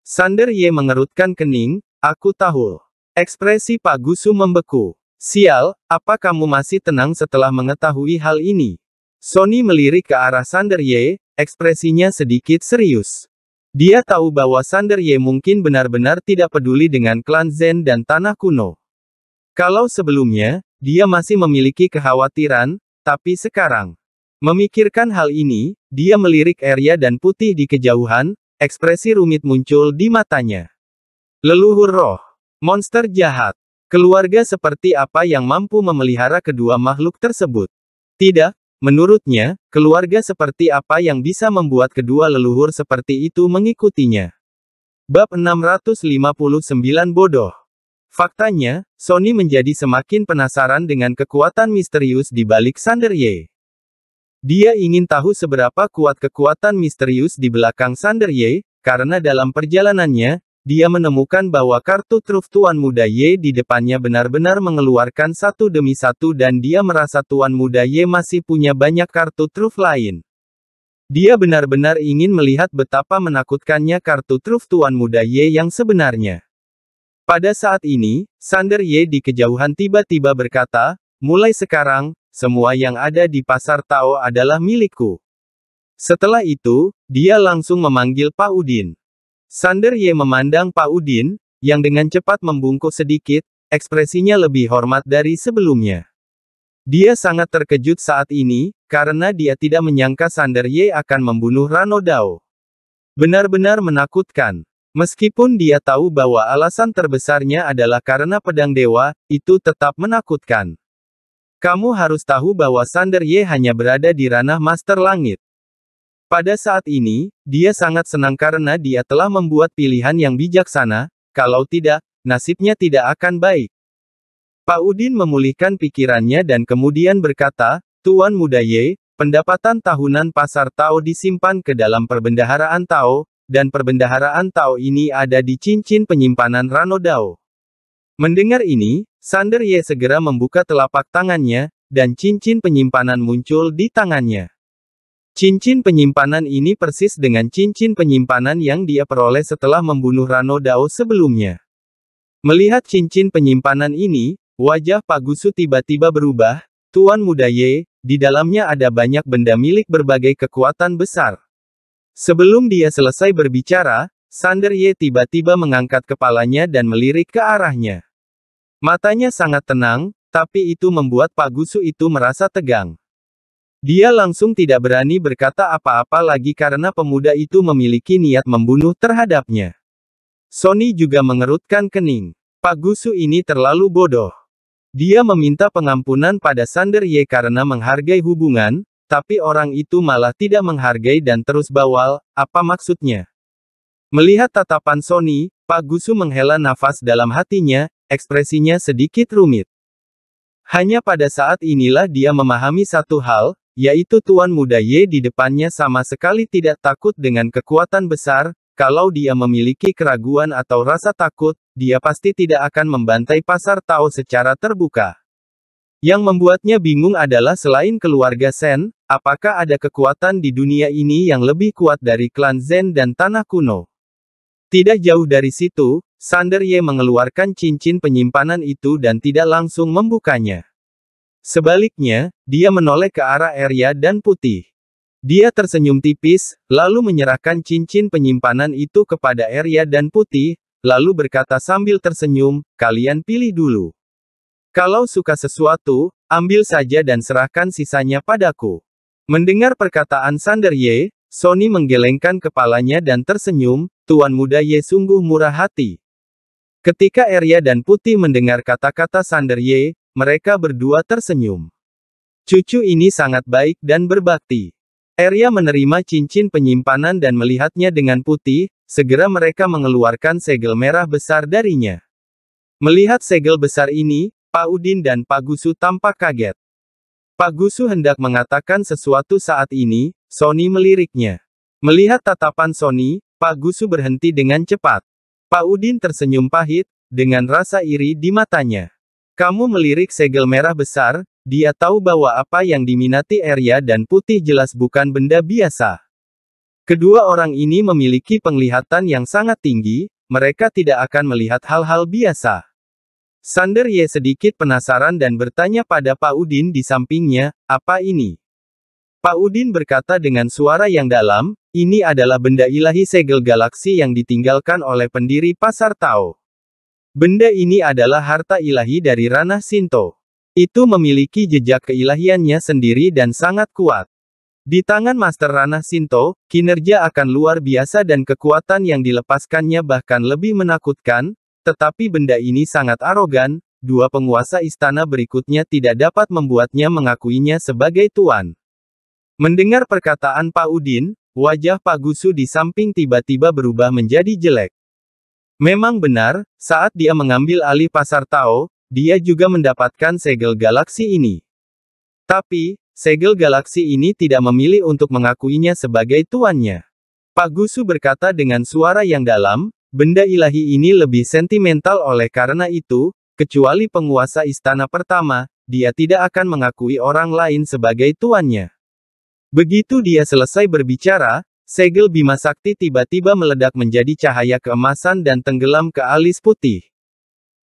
Sander Ye mengerutkan kening, aku tahu. Ekspresi Pak Gusu membeku. Sial, apa kamu masih tenang setelah mengetahui hal ini? Sony melirik ke arah Sander Ye, Ekspresinya sedikit serius. Dia tahu bahwa Sander Ye mungkin benar-benar tidak peduli dengan klan Zen dan tanah kuno. Kalau sebelumnya, dia masih memiliki kekhawatiran, tapi sekarang. Memikirkan hal ini, dia melirik Arya dan putih di kejauhan, ekspresi rumit muncul di matanya. Leluhur roh. Monster jahat. Keluarga seperti apa yang mampu memelihara kedua makhluk tersebut? Tidak, Menurutnya, keluarga seperti apa yang bisa membuat kedua leluhur seperti itu mengikutinya. Bab 659 Bodoh Faktanya, Sony menjadi semakin penasaran dengan kekuatan misterius di balik Sander Ye. Dia ingin tahu seberapa kuat kekuatan misterius di belakang Sander Ye, karena dalam perjalanannya, dia menemukan bahwa kartu truf Tuan Muda Ye di depannya benar-benar mengeluarkan satu demi satu dan dia merasa Tuan Muda Ye masih punya banyak kartu truf lain. Dia benar-benar ingin melihat betapa menakutkannya kartu truf Tuan Muda Ye yang sebenarnya. Pada saat ini, Sander Ye di kejauhan tiba-tiba berkata, mulai sekarang, semua yang ada di pasar Tao adalah milikku. Setelah itu, dia langsung memanggil Pak Udin. Sander Ye memandang Pak Udin, yang dengan cepat membungkuk sedikit, ekspresinya lebih hormat dari sebelumnya. Dia sangat terkejut saat ini, karena dia tidak menyangka Sander Ye akan membunuh Rano Dao. Benar-benar menakutkan. Meskipun dia tahu bahwa alasan terbesarnya adalah karena pedang dewa, itu tetap menakutkan. Kamu harus tahu bahwa Sander Ye hanya berada di ranah Master Langit. Pada saat ini, dia sangat senang karena dia telah membuat pilihan yang bijaksana, kalau tidak, nasibnya tidak akan baik. Pak Udin memulihkan pikirannya dan kemudian berkata, Tuan Muda Ye, pendapatan tahunan pasar Tao disimpan ke dalam perbendaharaan Tao, dan perbendaharaan Tao ini ada di cincin penyimpanan Rano Dao. Mendengar ini, Sander Ye segera membuka telapak tangannya, dan cincin penyimpanan muncul di tangannya. Cincin penyimpanan ini persis dengan cincin penyimpanan yang dia peroleh setelah membunuh Rano Dao sebelumnya. Melihat cincin penyimpanan ini, wajah Pak Gusu tiba-tiba berubah, Tuan Muda Ye, di dalamnya ada banyak benda milik berbagai kekuatan besar. Sebelum dia selesai berbicara, Sander Ye tiba-tiba mengangkat kepalanya dan melirik ke arahnya. Matanya sangat tenang, tapi itu membuat Pak Gusu itu merasa tegang. Dia langsung tidak berani berkata apa-apa lagi karena pemuda itu memiliki niat membunuh terhadapnya. Sony juga mengerutkan kening. Pak Gusu ini terlalu bodoh. Dia meminta pengampunan pada Sander Ye karena menghargai hubungan, tapi orang itu malah tidak menghargai dan terus bawal, apa maksudnya? Melihat tatapan Sony, Pak Gusu menghela nafas dalam hatinya, ekspresinya sedikit rumit. Hanya pada saat inilah dia memahami satu hal, yaitu tuan muda Ye di depannya sama sekali tidak takut dengan kekuatan besar, kalau dia memiliki keraguan atau rasa takut, dia pasti tidak akan membantai pasar Tao secara terbuka. Yang membuatnya bingung adalah selain keluarga Sen, apakah ada kekuatan di dunia ini yang lebih kuat dari klan Zen dan Tanah Kuno? Tidak jauh dari situ, Sander Ye mengeluarkan cincin penyimpanan itu dan tidak langsung membukanya. Sebaliknya, dia menoleh ke arah Arya dan Putih. Dia tersenyum tipis, lalu menyerahkan cincin penyimpanan itu kepada Arya dan Putih, lalu berkata sambil tersenyum, kalian pilih dulu. Kalau suka sesuatu, ambil saja dan serahkan sisanya padaku. Mendengar perkataan Sander Ye, Sony menggelengkan kepalanya dan tersenyum, Tuan Muda Ye sungguh murah hati. Ketika Arya dan Putih mendengar kata-kata Sander Ye, mereka berdua tersenyum. Cucu ini sangat baik dan berbakti. Arya menerima cincin penyimpanan dan melihatnya dengan putih, segera mereka mengeluarkan segel merah besar darinya. Melihat segel besar ini, Pak Udin dan Pak Gusu tampak kaget. Pak Gusu hendak mengatakan sesuatu saat ini, Sony meliriknya. Melihat tatapan Sony, Pak Gusu berhenti dengan cepat. Pak Udin tersenyum pahit, dengan rasa iri di matanya. Kamu melirik segel merah besar, dia tahu bahwa apa yang diminati Arya dan putih jelas bukan benda biasa. Kedua orang ini memiliki penglihatan yang sangat tinggi, mereka tidak akan melihat hal-hal biasa. Sander Ye sedikit penasaran dan bertanya pada Pak Udin di sampingnya, apa ini? Pak Udin berkata dengan suara yang dalam, ini adalah benda ilahi segel galaksi yang ditinggalkan oleh pendiri pasar Tao. Benda ini adalah harta ilahi dari ranah Sinto. Itu memiliki jejak keilahiannya sendiri dan sangat kuat. Di tangan Master Ranah Sinto, kinerja akan luar biasa dan kekuatan yang dilepaskannya bahkan lebih menakutkan, tetapi benda ini sangat arogan, dua penguasa istana berikutnya tidak dapat membuatnya mengakuinya sebagai tuan. Mendengar perkataan Pak Udin, wajah Pak Gusu di samping tiba-tiba berubah menjadi jelek. Memang benar, saat dia mengambil alih pasar Tao, dia juga mendapatkan segel galaksi ini. Tapi, segel galaksi ini tidak memilih untuk mengakuinya sebagai tuannya. Pak Gusu berkata dengan suara yang dalam, benda ilahi ini lebih sentimental oleh karena itu, kecuali penguasa istana pertama, dia tidak akan mengakui orang lain sebagai tuannya. Begitu dia selesai berbicara, Segel Bima Sakti tiba-tiba meledak menjadi cahaya keemasan dan tenggelam ke alis putih.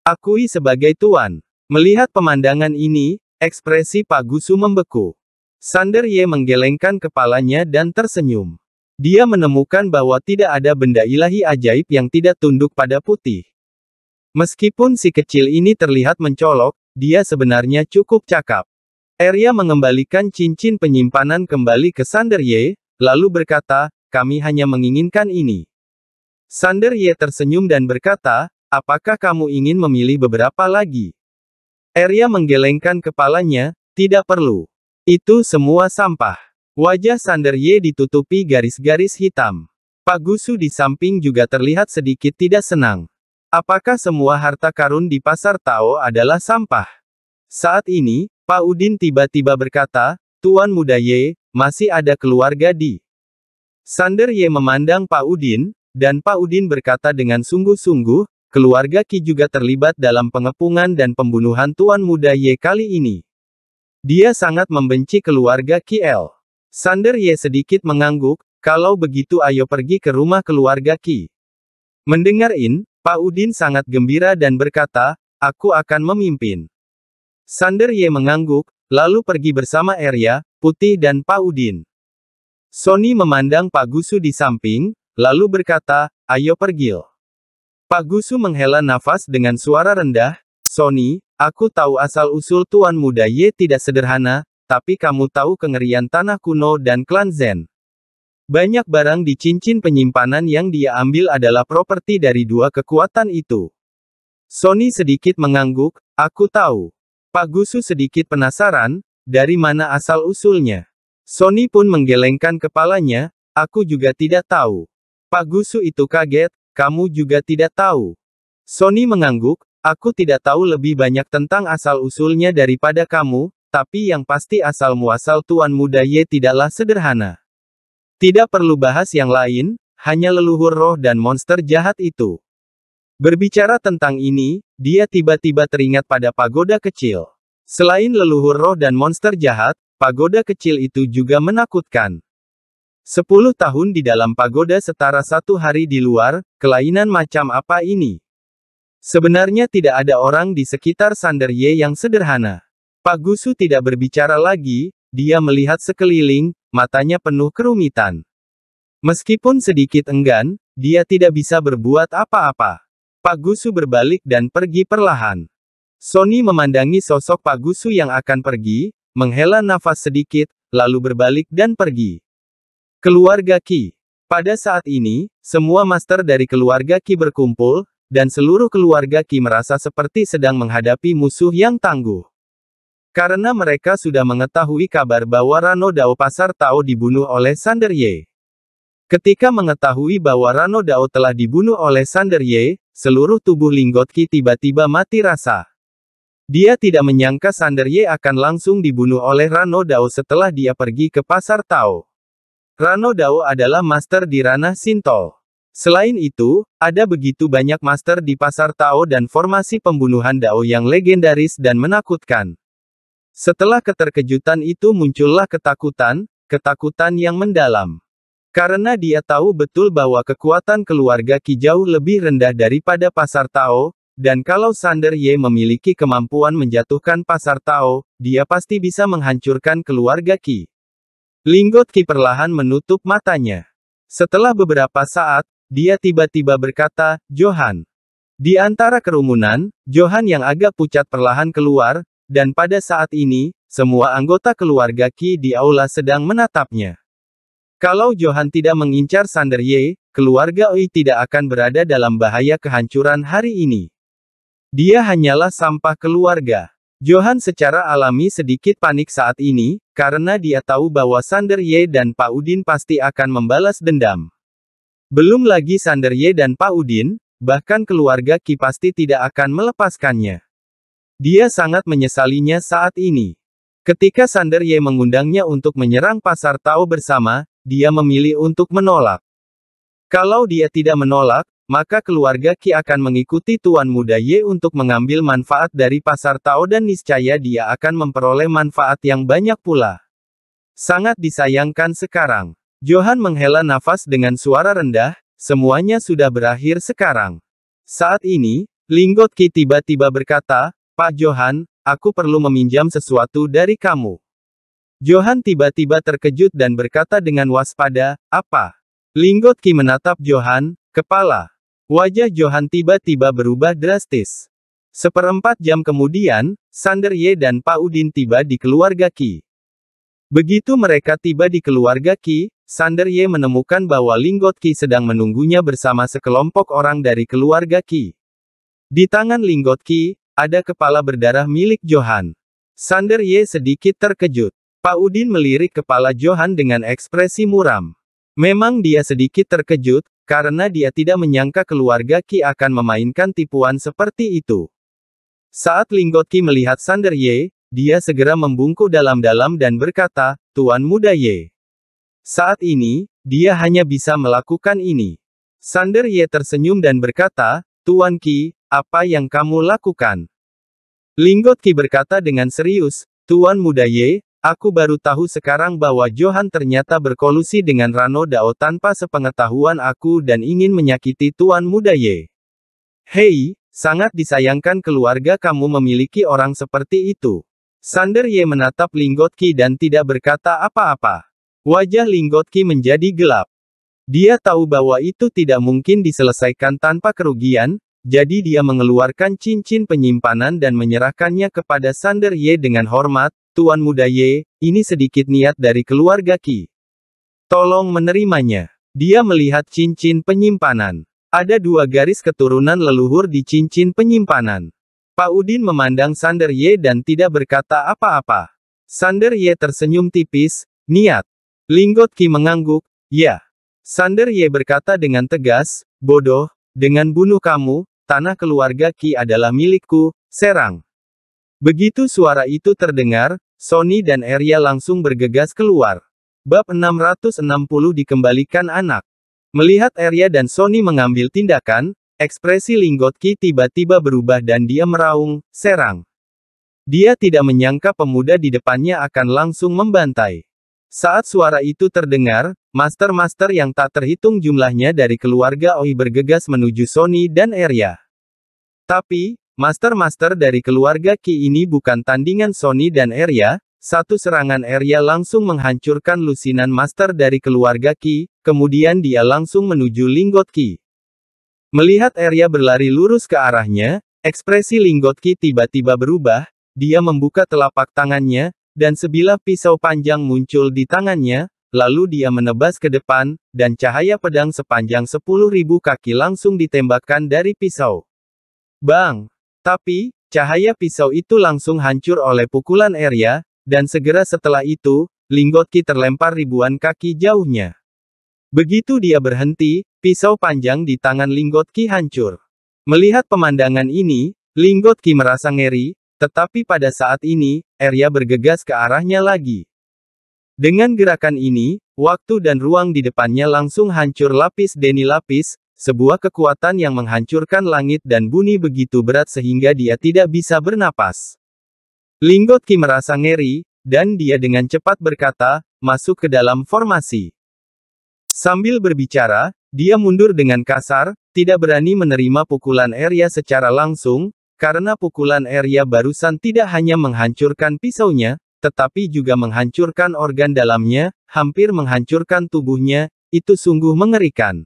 Akui sebagai tuan. Melihat pemandangan ini, ekspresi Pak Gusu membeku. Sander Ye menggelengkan kepalanya dan tersenyum. Dia menemukan bahwa tidak ada benda ilahi ajaib yang tidak tunduk pada putih. Meskipun si kecil ini terlihat mencolok, dia sebenarnya cukup cakap. Arya mengembalikan cincin penyimpanan kembali ke Sander Ye, lalu berkata, kami hanya menginginkan ini. Sander Ye tersenyum dan berkata, apakah kamu ingin memilih beberapa lagi? Arya menggelengkan kepalanya, tidak perlu. Itu semua sampah. Wajah Sander Ye ditutupi garis-garis hitam. Pak Gusu di samping juga terlihat sedikit tidak senang. Apakah semua harta karun di pasar Tao adalah sampah? Saat ini, Pak Udin tiba-tiba berkata, Tuan Muda Ye, masih ada keluarga di Sander Ye memandang Pak Udin, dan Pak Udin berkata dengan sungguh-sungguh, keluarga Ki juga terlibat dalam pengepungan dan pembunuhan Tuan Muda Ye kali ini. Dia sangat membenci keluarga Ki El. Sander Ye sedikit mengangguk, kalau begitu ayo pergi ke rumah keluarga Ki. Mendengar In, Pak Udin sangat gembira dan berkata, aku akan memimpin. Sander Ye mengangguk, lalu pergi bersama Erya, Putih dan Pak Udin. Sony memandang Pak Gusu di samping, lalu berkata, ayo pergil. Pak Gusu menghela nafas dengan suara rendah, Sony, aku tahu asal-usul Tuan Muda Ye tidak sederhana, tapi kamu tahu kengerian tanah kuno dan klan Zen. Banyak barang di cincin penyimpanan yang dia ambil adalah properti dari dua kekuatan itu. Sony sedikit mengangguk, aku tahu. Pak Gusu sedikit penasaran, dari mana asal-usulnya. Sony pun menggelengkan kepalanya, aku juga tidak tahu. Pak Gusu itu kaget, kamu juga tidak tahu. Sony mengangguk, aku tidak tahu lebih banyak tentang asal-usulnya daripada kamu, tapi yang pasti asal-muasal Tuan Muda Ye tidaklah sederhana. Tidak perlu bahas yang lain, hanya leluhur roh dan monster jahat itu. Berbicara tentang ini, dia tiba-tiba teringat pada pagoda kecil. Selain leluhur roh dan monster jahat, Pagoda kecil itu juga menakutkan. Sepuluh tahun di dalam pagoda setara satu hari di luar, kelainan macam apa ini? Sebenarnya tidak ada orang di sekitar Sander Ye yang sederhana. Pak Gusu tidak berbicara lagi, dia melihat sekeliling, matanya penuh kerumitan. Meskipun sedikit enggan, dia tidak bisa berbuat apa-apa. Pak Gusu berbalik dan pergi perlahan. Sony memandangi sosok Pak Gusu yang akan pergi, menghela nafas sedikit, lalu berbalik dan pergi. Keluarga Ki. Pada saat ini, semua master dari keluarga Ki berkumpul, dan seluruh keluarga Ki merasa seperti sedang menghadapi musuh yang tangguh. Karena mereka sudah mengetahui kabar bahwa Rano Dao Pasar Tao dibunuh oleh Sander Ye. Ketika mengetahui bahwa Rano Dao telah dibunuh oleh Sander Ye, seluruh tubuh Linggot Ki tiba-tiba mati rasa. Dia tidak menyangka Sander Ye akan langsung dibunuh oleh Rano Dao setelah dia pergi ke pasar Tao. Rano Dao adalah master di ranah Sintol. Selain itu, ada begitu banyak master di pasar Tao dan formasi pembunuhan Dao yang legendaris dan menakutkan. Setelah keterkejutan itu muncullah ketakutan, ketakutan yang mendalam. Karena dia tahu betul bahwa kekuatan keluarga Ki jauh lebih rendah daripada pasar Tao, dan kalau Sander Ye memiliki kemampuan menjatuhkan pasar Tao, dia pasti bisa menghancurkan keluarga Ki. Linggot Ki perlahan menutup matanya. Setelah beberapa saat, dia tiba-tiba berkata, Johan. Di antara kerumunan, Johan yang agak pucat perlahan keluar, dan pada saat ini, semua anggota keluarga Ki di aula sedang menatapnya. Kalau Johan tidak mengincar Sander Ye, keluarga Oi tidak akan berada dalam bahaya kehancuran hari ini. Dia hanyalah sampah keluarga. Johan secara alami sedikit panik saat ini, karena dia tahu bahwa Sander Ye dan Pak Udin pasti akan membalas dendam. Belum lagi Sander Ye dan Pak Udin, bahkan keluarga Ki pasti tidak akan melepaskannya. Dia sangat menyesalinya saat ini. Ketika Sander Ye mengundangnya untuk menyerang pasar Tao bersama, dia memilih untuk menolak. Kalau dia tidak menolak, maka keluarga Ki akan mengikuti tuan muda Ye untuk mengambil manfaat dari pasar Tao dan niscaya dia akan memperoleh manfaat yang banyak pula. Sangat disayangkan sekarang. Johan menghela nafas dengan suara rendah, semuanya sudah berakhir sekarang. Saat ini, Linggot Ki tiba-tiba berkata, Pak Johan, aku perlu meminjam sesuatu dari kamu. Johan tiba-tiba terkejut dan berkata dengan waspada, apa? Linggot Ki menatap Johan, kepala. Wajah Johan tiba-tiba berubah drastis. Seperempat jam kemudian, Sander Ye dan Pak Udin tiba di keluarga Ki. Begitu mereka tiba di keluarga Ki, Sander Ye menemukan bahwa Linggot Ki sedang menunggunya bersama sekelompok orang dari keluarga Ki. Di tangan Linggot Ki, ada kepala berdarah milik Johan. Sander Ye sedikit terkejut. Pak Udin melirik kepala Johan dengan ekspresi muram. Memang dia sedikit terkejut, karena dia tidak menyangka keluarga Ki akan memainkan tipuan seperti itu. Saat Linggot Ki melihat Sander Ye, dia segera membungkuk dalam-dalam dan berkata, Tuan Muda Ye. Saat ini, dia hanya bisa melakukan ini. Sander Ye tersenyum dan berkata, Tuan Ki, apa yang kamu lakukan? Linggot Ki berkata dengan serius, Tuan Muda Ye, Aku baru tahu sekarang bahwa Johan ternyata berkolusi dengan Rano Dao tanpa sepengetahuan aku dan ingin menyakiti Tuan Muda Ye. Hei, sangat disayangkan keluarga kamu memiliki orang seperti itu. Sander Ye menatap Linggotki dan tidak berkata apa-apa. Wajah Linggotki menjadi gelap. Dia tahu bahwa itu tidak mungkin diselesaikan tanpa kerugian, jadi dia mengeluarkan cincin penyimpanan dan menyerahkannya kepada Sander Ye dengan hormat, Tuan muda Ye, ini sedikit niat dari keluarga Ki. Tolong menerimanya. Dia melihat cincin penyimpanan. Ada dua garis keturunan leluhur di cincin penyimpanan. Pak Udin memandang Sander Ye dan tidak berkata apa-apa. Sander Ye tersenyum tipis, niat. Linggot Ki mengangguk, ya. Sander Ye berkata dengan tegas, bodoh, dengan bunuh kamu, tanah keluarga Ki adalah milikku, serang. Begitu suara itu terdengar, Sony dan Arya langsung bergegas keluar. Bab 660 dikembalikan anak. Melihat Arya dan Sony mengambil tindakan, ekspresi Linggotki tiba-tiba berubah dan dia meraung, serang. Dia tidak menyangka pemuda di depannya akan langsung membantai. Saat suara itu terdengar, master-master yang tak terhitung jumlahnya dari keluarga Oi bergegas menuju Sony dan Arya. Tapi, Master-master dari keluarga Ki ini bukan tandingan Sony dan Erya, satu serangan Erya langsung menghancurkan lusinan master dari keluarga Ki. kemudian dia langsung menuju Linggot Ki. Melihat Erya berlari lurus ke arahnya, ekspresi Linggot Ki tiba-tiba berubah, dia membuka telapak tangannya, dan sebilah pisau panjang muncul di tangannya, lalu dia menebas ke depan, dan cahaya pedang sepanjang 10.000 kaki langsung ditembakkan dari pisau. Bang! Tapi, cahaya pisau itu langsung hancur oleh pukulan Arya, dan segera setelah itu, Linggotki terlempar ribuan kaki jauhnya. Begitu dia berhenti, pisau panjang di tangan Linggotki hancur. Melihat pemandangan ini, Linggotki merasa ngeri, tetapi pada saat ini, Arya bergegas ke arahnya lagi. Dengan gerakan ini, waktu dan ruang di depannya langsung hancur lapis demi lapis, sebuah kekuatan yang menghancurkan langit dan bumi begitu berat sehingga dia tidak bisa bernapas. Linggot Ki merasa ngeri, dan dia dengan cepat berkata, masuk ke dalam formasi. Sambil berbicara, dia mundur dengan kasar, tidak berani menerima pukulan Arya secara langsung, karena pukulan Arya barusan tidak hanya menghancurkan pisaunya, tetapi juga menghancurkan organ dalamnya, hampir menghancurkan tubuhnya, itu sungguh mengerikan.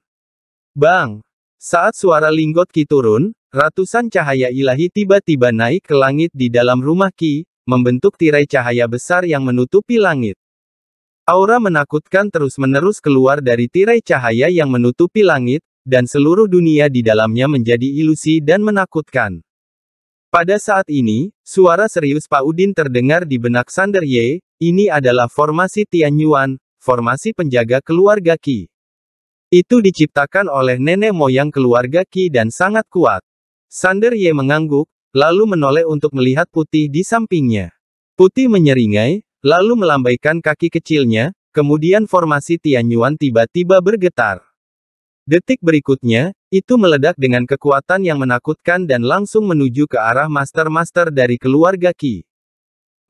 Bang! Saat suara Linggot Ki turun, ratusan cahaya ilahi tiba-tiba naik ke langit di dalam rumah Ki, membentuk tirai cahaya besar yang menutupi langit. Aura menakutkan terus-menerus keluar dari tirai cahaya yang menutupi langit, dan seluruh dunia di dalamnya menjadi ilusi dan menakutkan. Pada saat ini, suara serius Pak Udin terdengar di benak Sander Ye, ini adalah formasi Tianyuan, formasi penjaga keluarga Ki. Itu diciptakan oleh nenek moyang keluarga Ki dan sangat kuat. Sander Ye mengangguk, lalu menoleh untuk melihat putih di sampingnya. Putih menyeringai, lalu melambaikan kaki kecilnya, kemudian formasi Tianyuan tiba-tiba bergetar. Detik berikutnya, itu meledak dengan kekuatan yang menakutkan dan langsung menuju ke arah master-master dari keluarga Ki.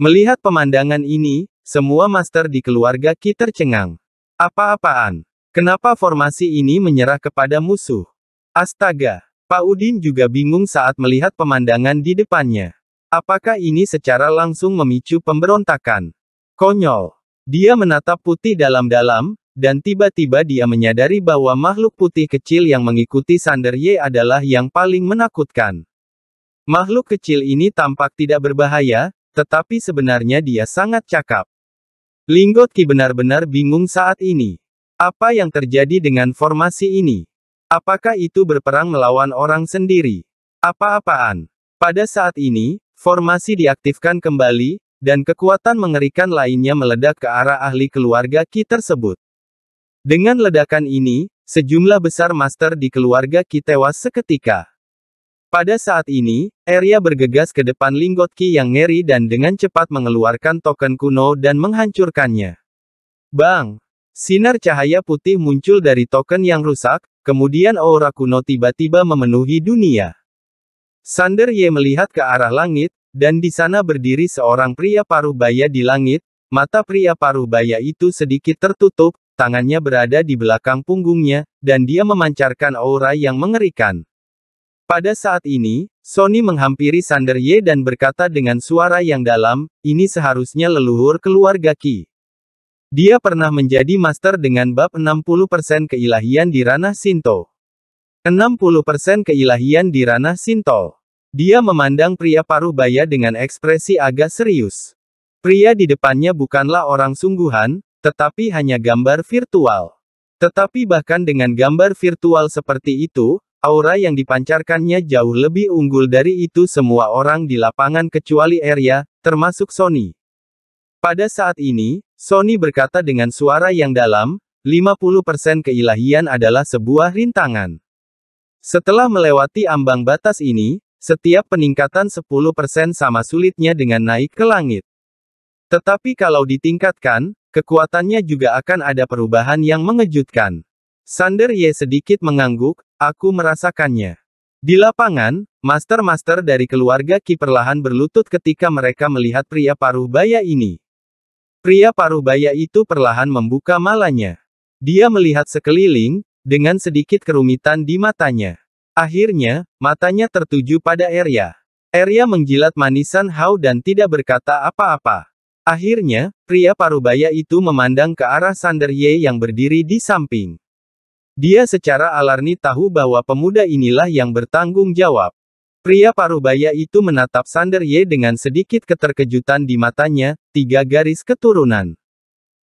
Melihat pemandangan ini, semua master di keluarga Ki tercengang. Apa-apaan? Kenapa formasi ini menyerah kepada musuh? Astaga, Pak Udin juga bingung saat melihat pemandangan di depannya. Apakah ini secara langsung memicu pemberontakan? Konyol. Dia menatap putih dalam-dalam, dan tiba-tiba dia menyadari bahwa makhluk putih kecil yang mengikuti Sander Ye adalah yang paling menakutkan. Makhluk kecil ini tampak tidak berbahaya, tetapi sebenarnya dia sangat cakap. Linggot Ki benar-benar bingung saat ini. Apa yang terjadi dengan formasi ini? Apakah itu berperang melawan orang sendiri? Apa-apaan? Pada saat ini, formasi diaktifkan kembali, dan kekuatan mengerikan lainnya meledak ke arah ahli keluarga Ki tersebut. Dengan ledakan ini, sejumlah besar master di keluarga Ki tewas seketika. Pada saat ini, Arya bergegas ke depan Linggot Ki yang ngeri dan dengan cepat mengeluarkan token kuno dan menghancurkannya. Bang! Sinar cahaya putih muncul dari token yang rusak, kemudian aura kuno tiba-tiba memenuhi dunia. Sander Ye melihat ke arah langit, dan di sana berdiri seorang pria paruh baya di langit, mata pria paruh baya itu sedikit tertutup, tangannya berada di belakang punggungnya, dan dia memancarkan aura yang mengerikan. Pada saat ini, Sony menghampiri Sander Ye dan berkata dengan suara yang dalam, ini seharusnya leluhur keluarga Ki. Dia pernah menjadi master dengan bab 60% keilahian di ranah Sinto. 60% keilahian di ranah Sinto. Dia memandang pria paruh baya dengan ekspresi agak serius. Pria di depannya bukanlah orang sungguhan, tetapi hanya gambar virtual. Tetapi bahkan dengan gambar virtual seperti itu, aura yang dipancarkannya jauh lebih unggul dari itu semua orang di lapangan kecuali area, termasuk Sony. Pada saat ini, Sony berkata dengan suara yang dalam, 50% keilahian adalah sebuah rintangan. Setelah melewati ambang batas ini, setiap peningkatan 10% sama sulitnya dengan naik ke langit. Tetapi kalau ditingkatkan, kekuatannya juga akan ada perubahan yang mengejutkan. Sander Ye sedikit mengangguk, aku merasakannya. Di lapangan, master-master dari keluarga Ki perlahan berlutut ketika mereka melihat pria paruh baya ini. Pria paruh baya itu perlahan membuka malanya. Dia melihat sekeliling, dengan sedikit kerumitan di matanya. Akhirnya, matanya tertuju pada Erya. Erya menjilat manisan Hao dan tidak berkata apa-apa. Akhirnya, pria parubaya itu memandang ke arah Sander Ye yang berdiri di samping. Dia secara alarni tahu bahwa pemuda inilah yang bertanggung jawab. Pria paruh baya itu menatap Sander Ye dengan sedikit keterkejutan di matanya, tiga garis keturunan.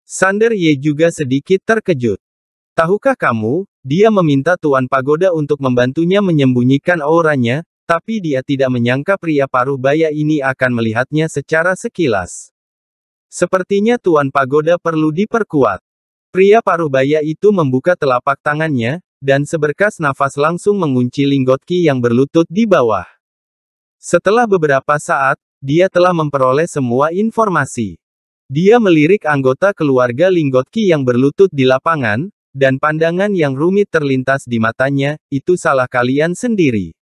Sander Ye juga sedikit terkejut. Tahukah kamu, dia meminta Tuan Pagoda untuk membantunya menyembunyikan auranya, tapi dia tidak menyangka pria paruh baya ini akan melihatnya secara sekilas. Sepertinya Tuan Pagoda perlu diperkuat. Pria paruh baya itu membuka telapak tangannya, dan seberkas nafas langsung mengunci Linggot Ki yang berlutut di bawah. Setelah beberapa saat, dia telah memperoleh semua informasi. Dia melirik anggota keluarga Linggot Ki yang berlutut di lapangan, dan pandangan yang rumit terlintas di matanya, itu salah kalian sendiri.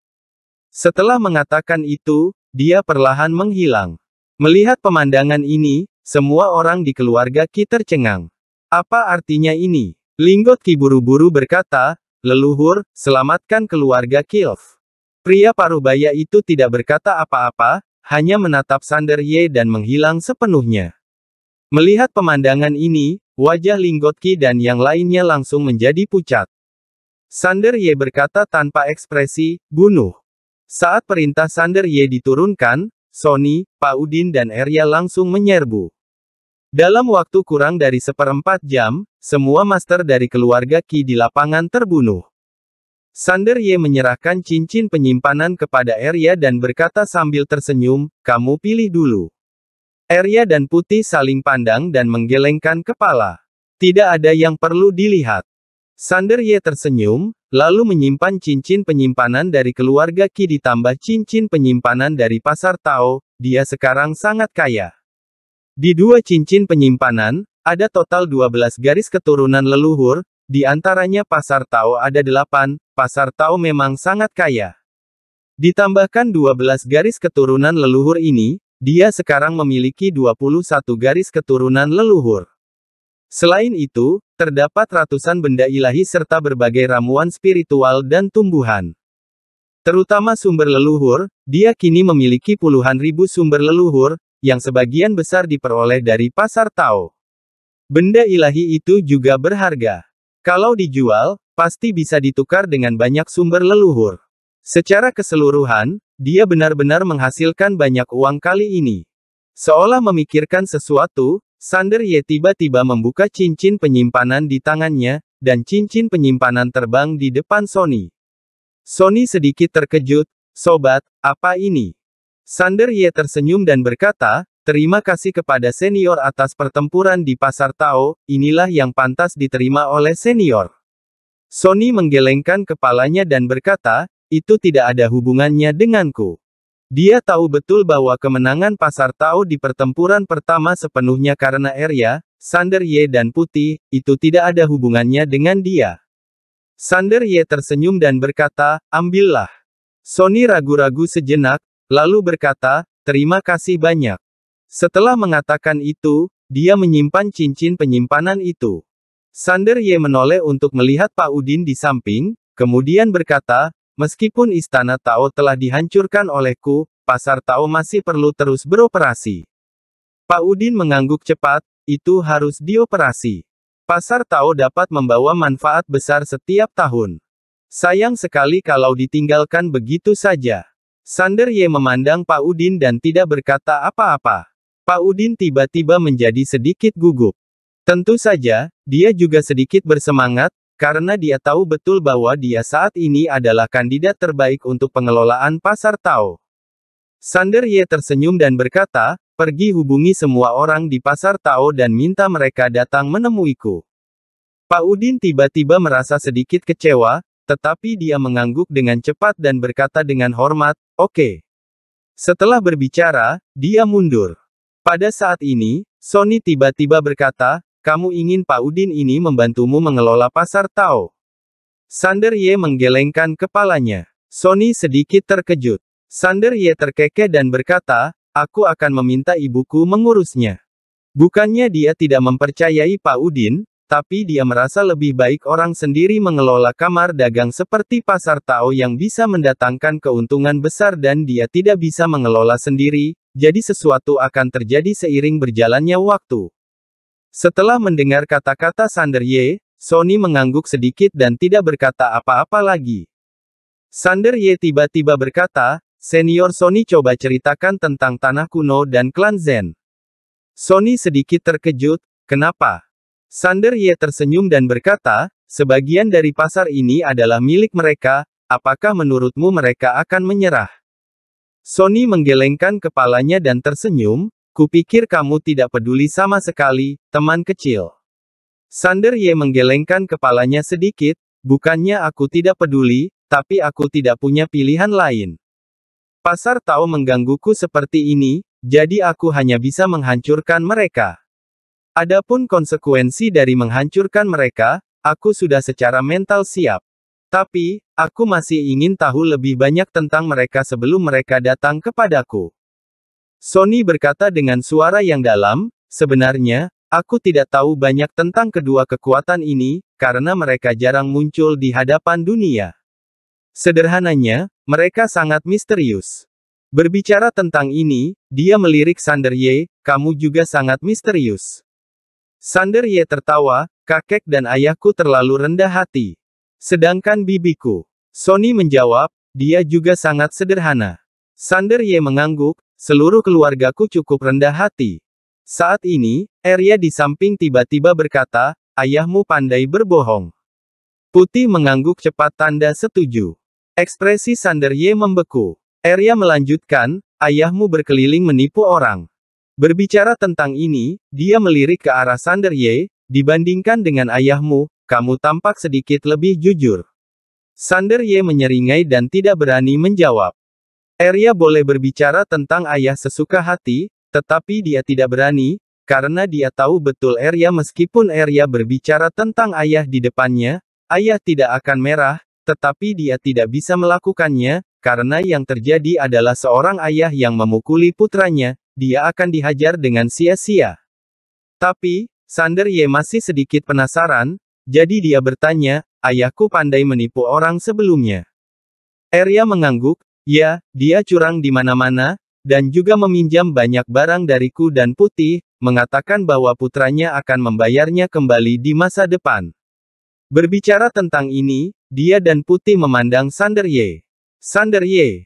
Setelah mengatakan itu, dia perlahan menghilang. Melihat pemandangan ini, semua orang di keluarga Ki tercengang. Apa artinya ini? Linggot Ki buru-buru berkata, Leluhur, selamatkan keluarga Kilf. Pria Parubaya itu tidak berkata apa-apa, hanya menatap Sander Ye dan menghilang sepenuhnya. Melihat pemandangan ini, wajah Linggotki dan yang lainnya langsung menjadi pucat. Sander Ye berkata tanpa ekspresi, bunuh. Saat perintah Sander Ye diturunkan, Sony, Pak Udin dan Arya langsung menyerbu. Dalam waktu kurang dari seperempat jam, semua master dari keluarga Qi di lapangan terbunuh. Sander Ye menyerahkan cincin penyimpanan kepada Erya dan berkata sambil tersenyum, kamu pilih dulu. Erya dan Putih saling pandang dan menggelengkan kepala. Tidak ada yang perlu dilihat. Sander Ye tersenyum, lalu menyimpan cincin penyimpanan dari keluarga Qi ditambah cincin penyimpanan dari pasar Tao, dia sekarang sangat kaya. Di dua cincin penyimpanan, ada total 12 garis keturunan leluhur, di antaranya Pasar Tao ada 8, Pasar Tao memang sangat kaya. Ditambahkan 12 garis keturunan leluhur ini, dia sekarang memiliki 21 garis keturunan leluhur. Selain itu, terdapat ratusan benda ilahi serta berbagai ramuan spiritual dan tumbuhan terutama sumber leluhur, dia kini memiliki puluhan ribu sumber leluhur, yang sebagian besar diperoleh dari pasar Tao. Benda ilahi itu juga berharga. Kalau dijual, pasti bisa ditukar dengan banyak sumber leluhur. Secara keseluruhan, dia benar-benar menghasilkan banyak uang kali ini. Seolah memikirkan sesuatu, Sander Ye tiba-tiba membuka cincin penyimpanan di tangannya, dan cincin penyimpanan terbang di depan Sony. Sony sedikit terkejut, sobat, apa ini? Sander Ye tersenyum dan berkata, terima kasih kepada senior atas pertempuran di pasar Tao, inilah yang pantas diterima oleh senior. Sony menggelengkan kepalanya dan berkata, itu tidak ada hubungannya denganku. Dia tahu betul bahwa kemenangan pasar Tao di pertempuran pertama sepenuhnya karena Erya, Sander Ye dan Putih, itu tidak ada hubungannya dengan dia. Sander Ye tersenyum dan berkata, ambillah. Sony ragu-ragu sejenak, lalu berkata, terima kasih banyak. Setelah mengatakan itu, dia menyimpan cincin penyimpanan itu. Sander Ye menoleh untuk melihat Pak Udin di samping, kemudian berkata, meskipun istana Tao telah dihancurkan olehku, pasar Tao masih perlu terus beroperasi. Pak Udin mengangguk cepat, itu harus dioperasi. Pasar Tao dapat membawa manfaat besar setiap tahun. Sayang sekali kalau ditinggalkan begitu saja. Sander Ye memandang Pak Udin dan tidak berkata apa-apa. Pak Udin tiba-tiba menjadi sedikit gugup. Tentu saja, dia juga sedikit bersemangat, karena dia tahu betul bahwa dia saat ini adalah kandidat terbaik untuk pengelolaan pasar Tao. Sander Ye tersenyum dan berkata, Pergi hubungi semua orang di pasar Tao dan minta mereka datang menemuiku. Pak Udin tiba-tiba merasa sedikit kecewa, tetapi dia mengangguk dengan cepat dan berkata dengan hormat, oke. Okay. Setelah berbicara, dia mundur. Pada saat ini, Sony tiba-tiba berkata, kamu ingin Pak Udin ini membantumu mengelola pasar Tao. Sander Ye menggelengkan kepalanya. Sony sedikit terkejut. Sander Ye terkekeh dan berkata, Aku akan meminta ibuku mengurusnya. Bukannya dia tidak mempercayai Pak Udin, tapi dia merasa lebih baik orang sendiri mengelola kamar dagang seperti pasar Tao yang bisa mendatangkan keuntungan besar dan dia tidak bisa mengelola sendiri, jadi sesuatu akan terjadi seiring berjalannya waktu. Setelah mendengar kata-kata Sander Ye, Sony mengangguk sedikit dan tidak berkata apa-apa lagi. Sander Ye tiba-tiba berkata, Senior Sony coba ceritakan tentang tanah kuno dan klan Zen. Sony sedikit terkejut, kenapa? Sander Ye tersenyum dan berkata, sebagian dari pasar ini adalah milik mereka, apakah menurutmu mereka akan menyerah? Sony menggelengkan kepalanya dan tersenyum, kupikir kamu tidak peduli sama sekali, teman kecil. Sander Ye menggelengkan kepalanya sedikit, bukannya aku tidak peduli, tapi aku tidak punya pilihan lain. Pasar tahu menggangguku seperti ini, jadi aku hanya bisa menghancurkan mereka. Adapun konsekuensi dari menghancurkan mereka, aku sudah secara mental siap. Tapi, aku masih ingin tahu lebih banyak tentang mereka sebelum mereka datang kepadaku. Sony berkata dengan suara yang dalam, sebenarnya, aku tidak tahu banyak tentang kedua kekuatan ini, karena mereka jarang muncul di hadapan dunia. Sederhananya, mereka sangat misterius. Berbicara tentang ini, dia melirik Sander Ye, kamu juga sangat misterius. Sander Ye tertawa, kakek dan ayahku terlalu rendah hati. Sedangkan bibiku. Sony menjawab, dia juga sangat sederhana. Sander Ye mengangguk, seluruh keluargaku cukup rendah hati. Saat ini, Arya di samping tiba-tiba berkata, ayahmu pandai berbohong. Putih mengangguk cepat tanda setuju. Ekspresi Sander Ye membeku. Arya melanjutkan, ayahmu berkeliling menipu orang. Berbicara tentang ini, dia melirik ke arah Sander Ye. dibandingkan dengan ayahmu, kamu tampak sedikit lebih jujur. Sander Ye menyeringai dan tidak berani menjawab. Arya boleh berbicara tentang ayah sesuka hati, tetapi dia tidak berani, karena dia tahu betul Arya meskipun Arya berbicara tentang ayah di depannya, ayah tidak akan merah, tetapi dia tidak bisa melakukannya, karena yang terjadi adalah seorang ayah yang memukuli putranya, dia akan dihajar dengan sia-sia. Tapi, Sander Ye masih sedikit penasaran, jadi dia bertanya, ayahku pandai menipu orang sebelumnya. Arya mengangguk, ya, dia curang di mana-mana, dan juga meminjam banyak barang dariku dan putih, mengatakan bahwa putranya akan membayarnya kembali di masa depan. Berbicara tentang ini, dia dan Putih memandang Sander Ye. Sander Ye,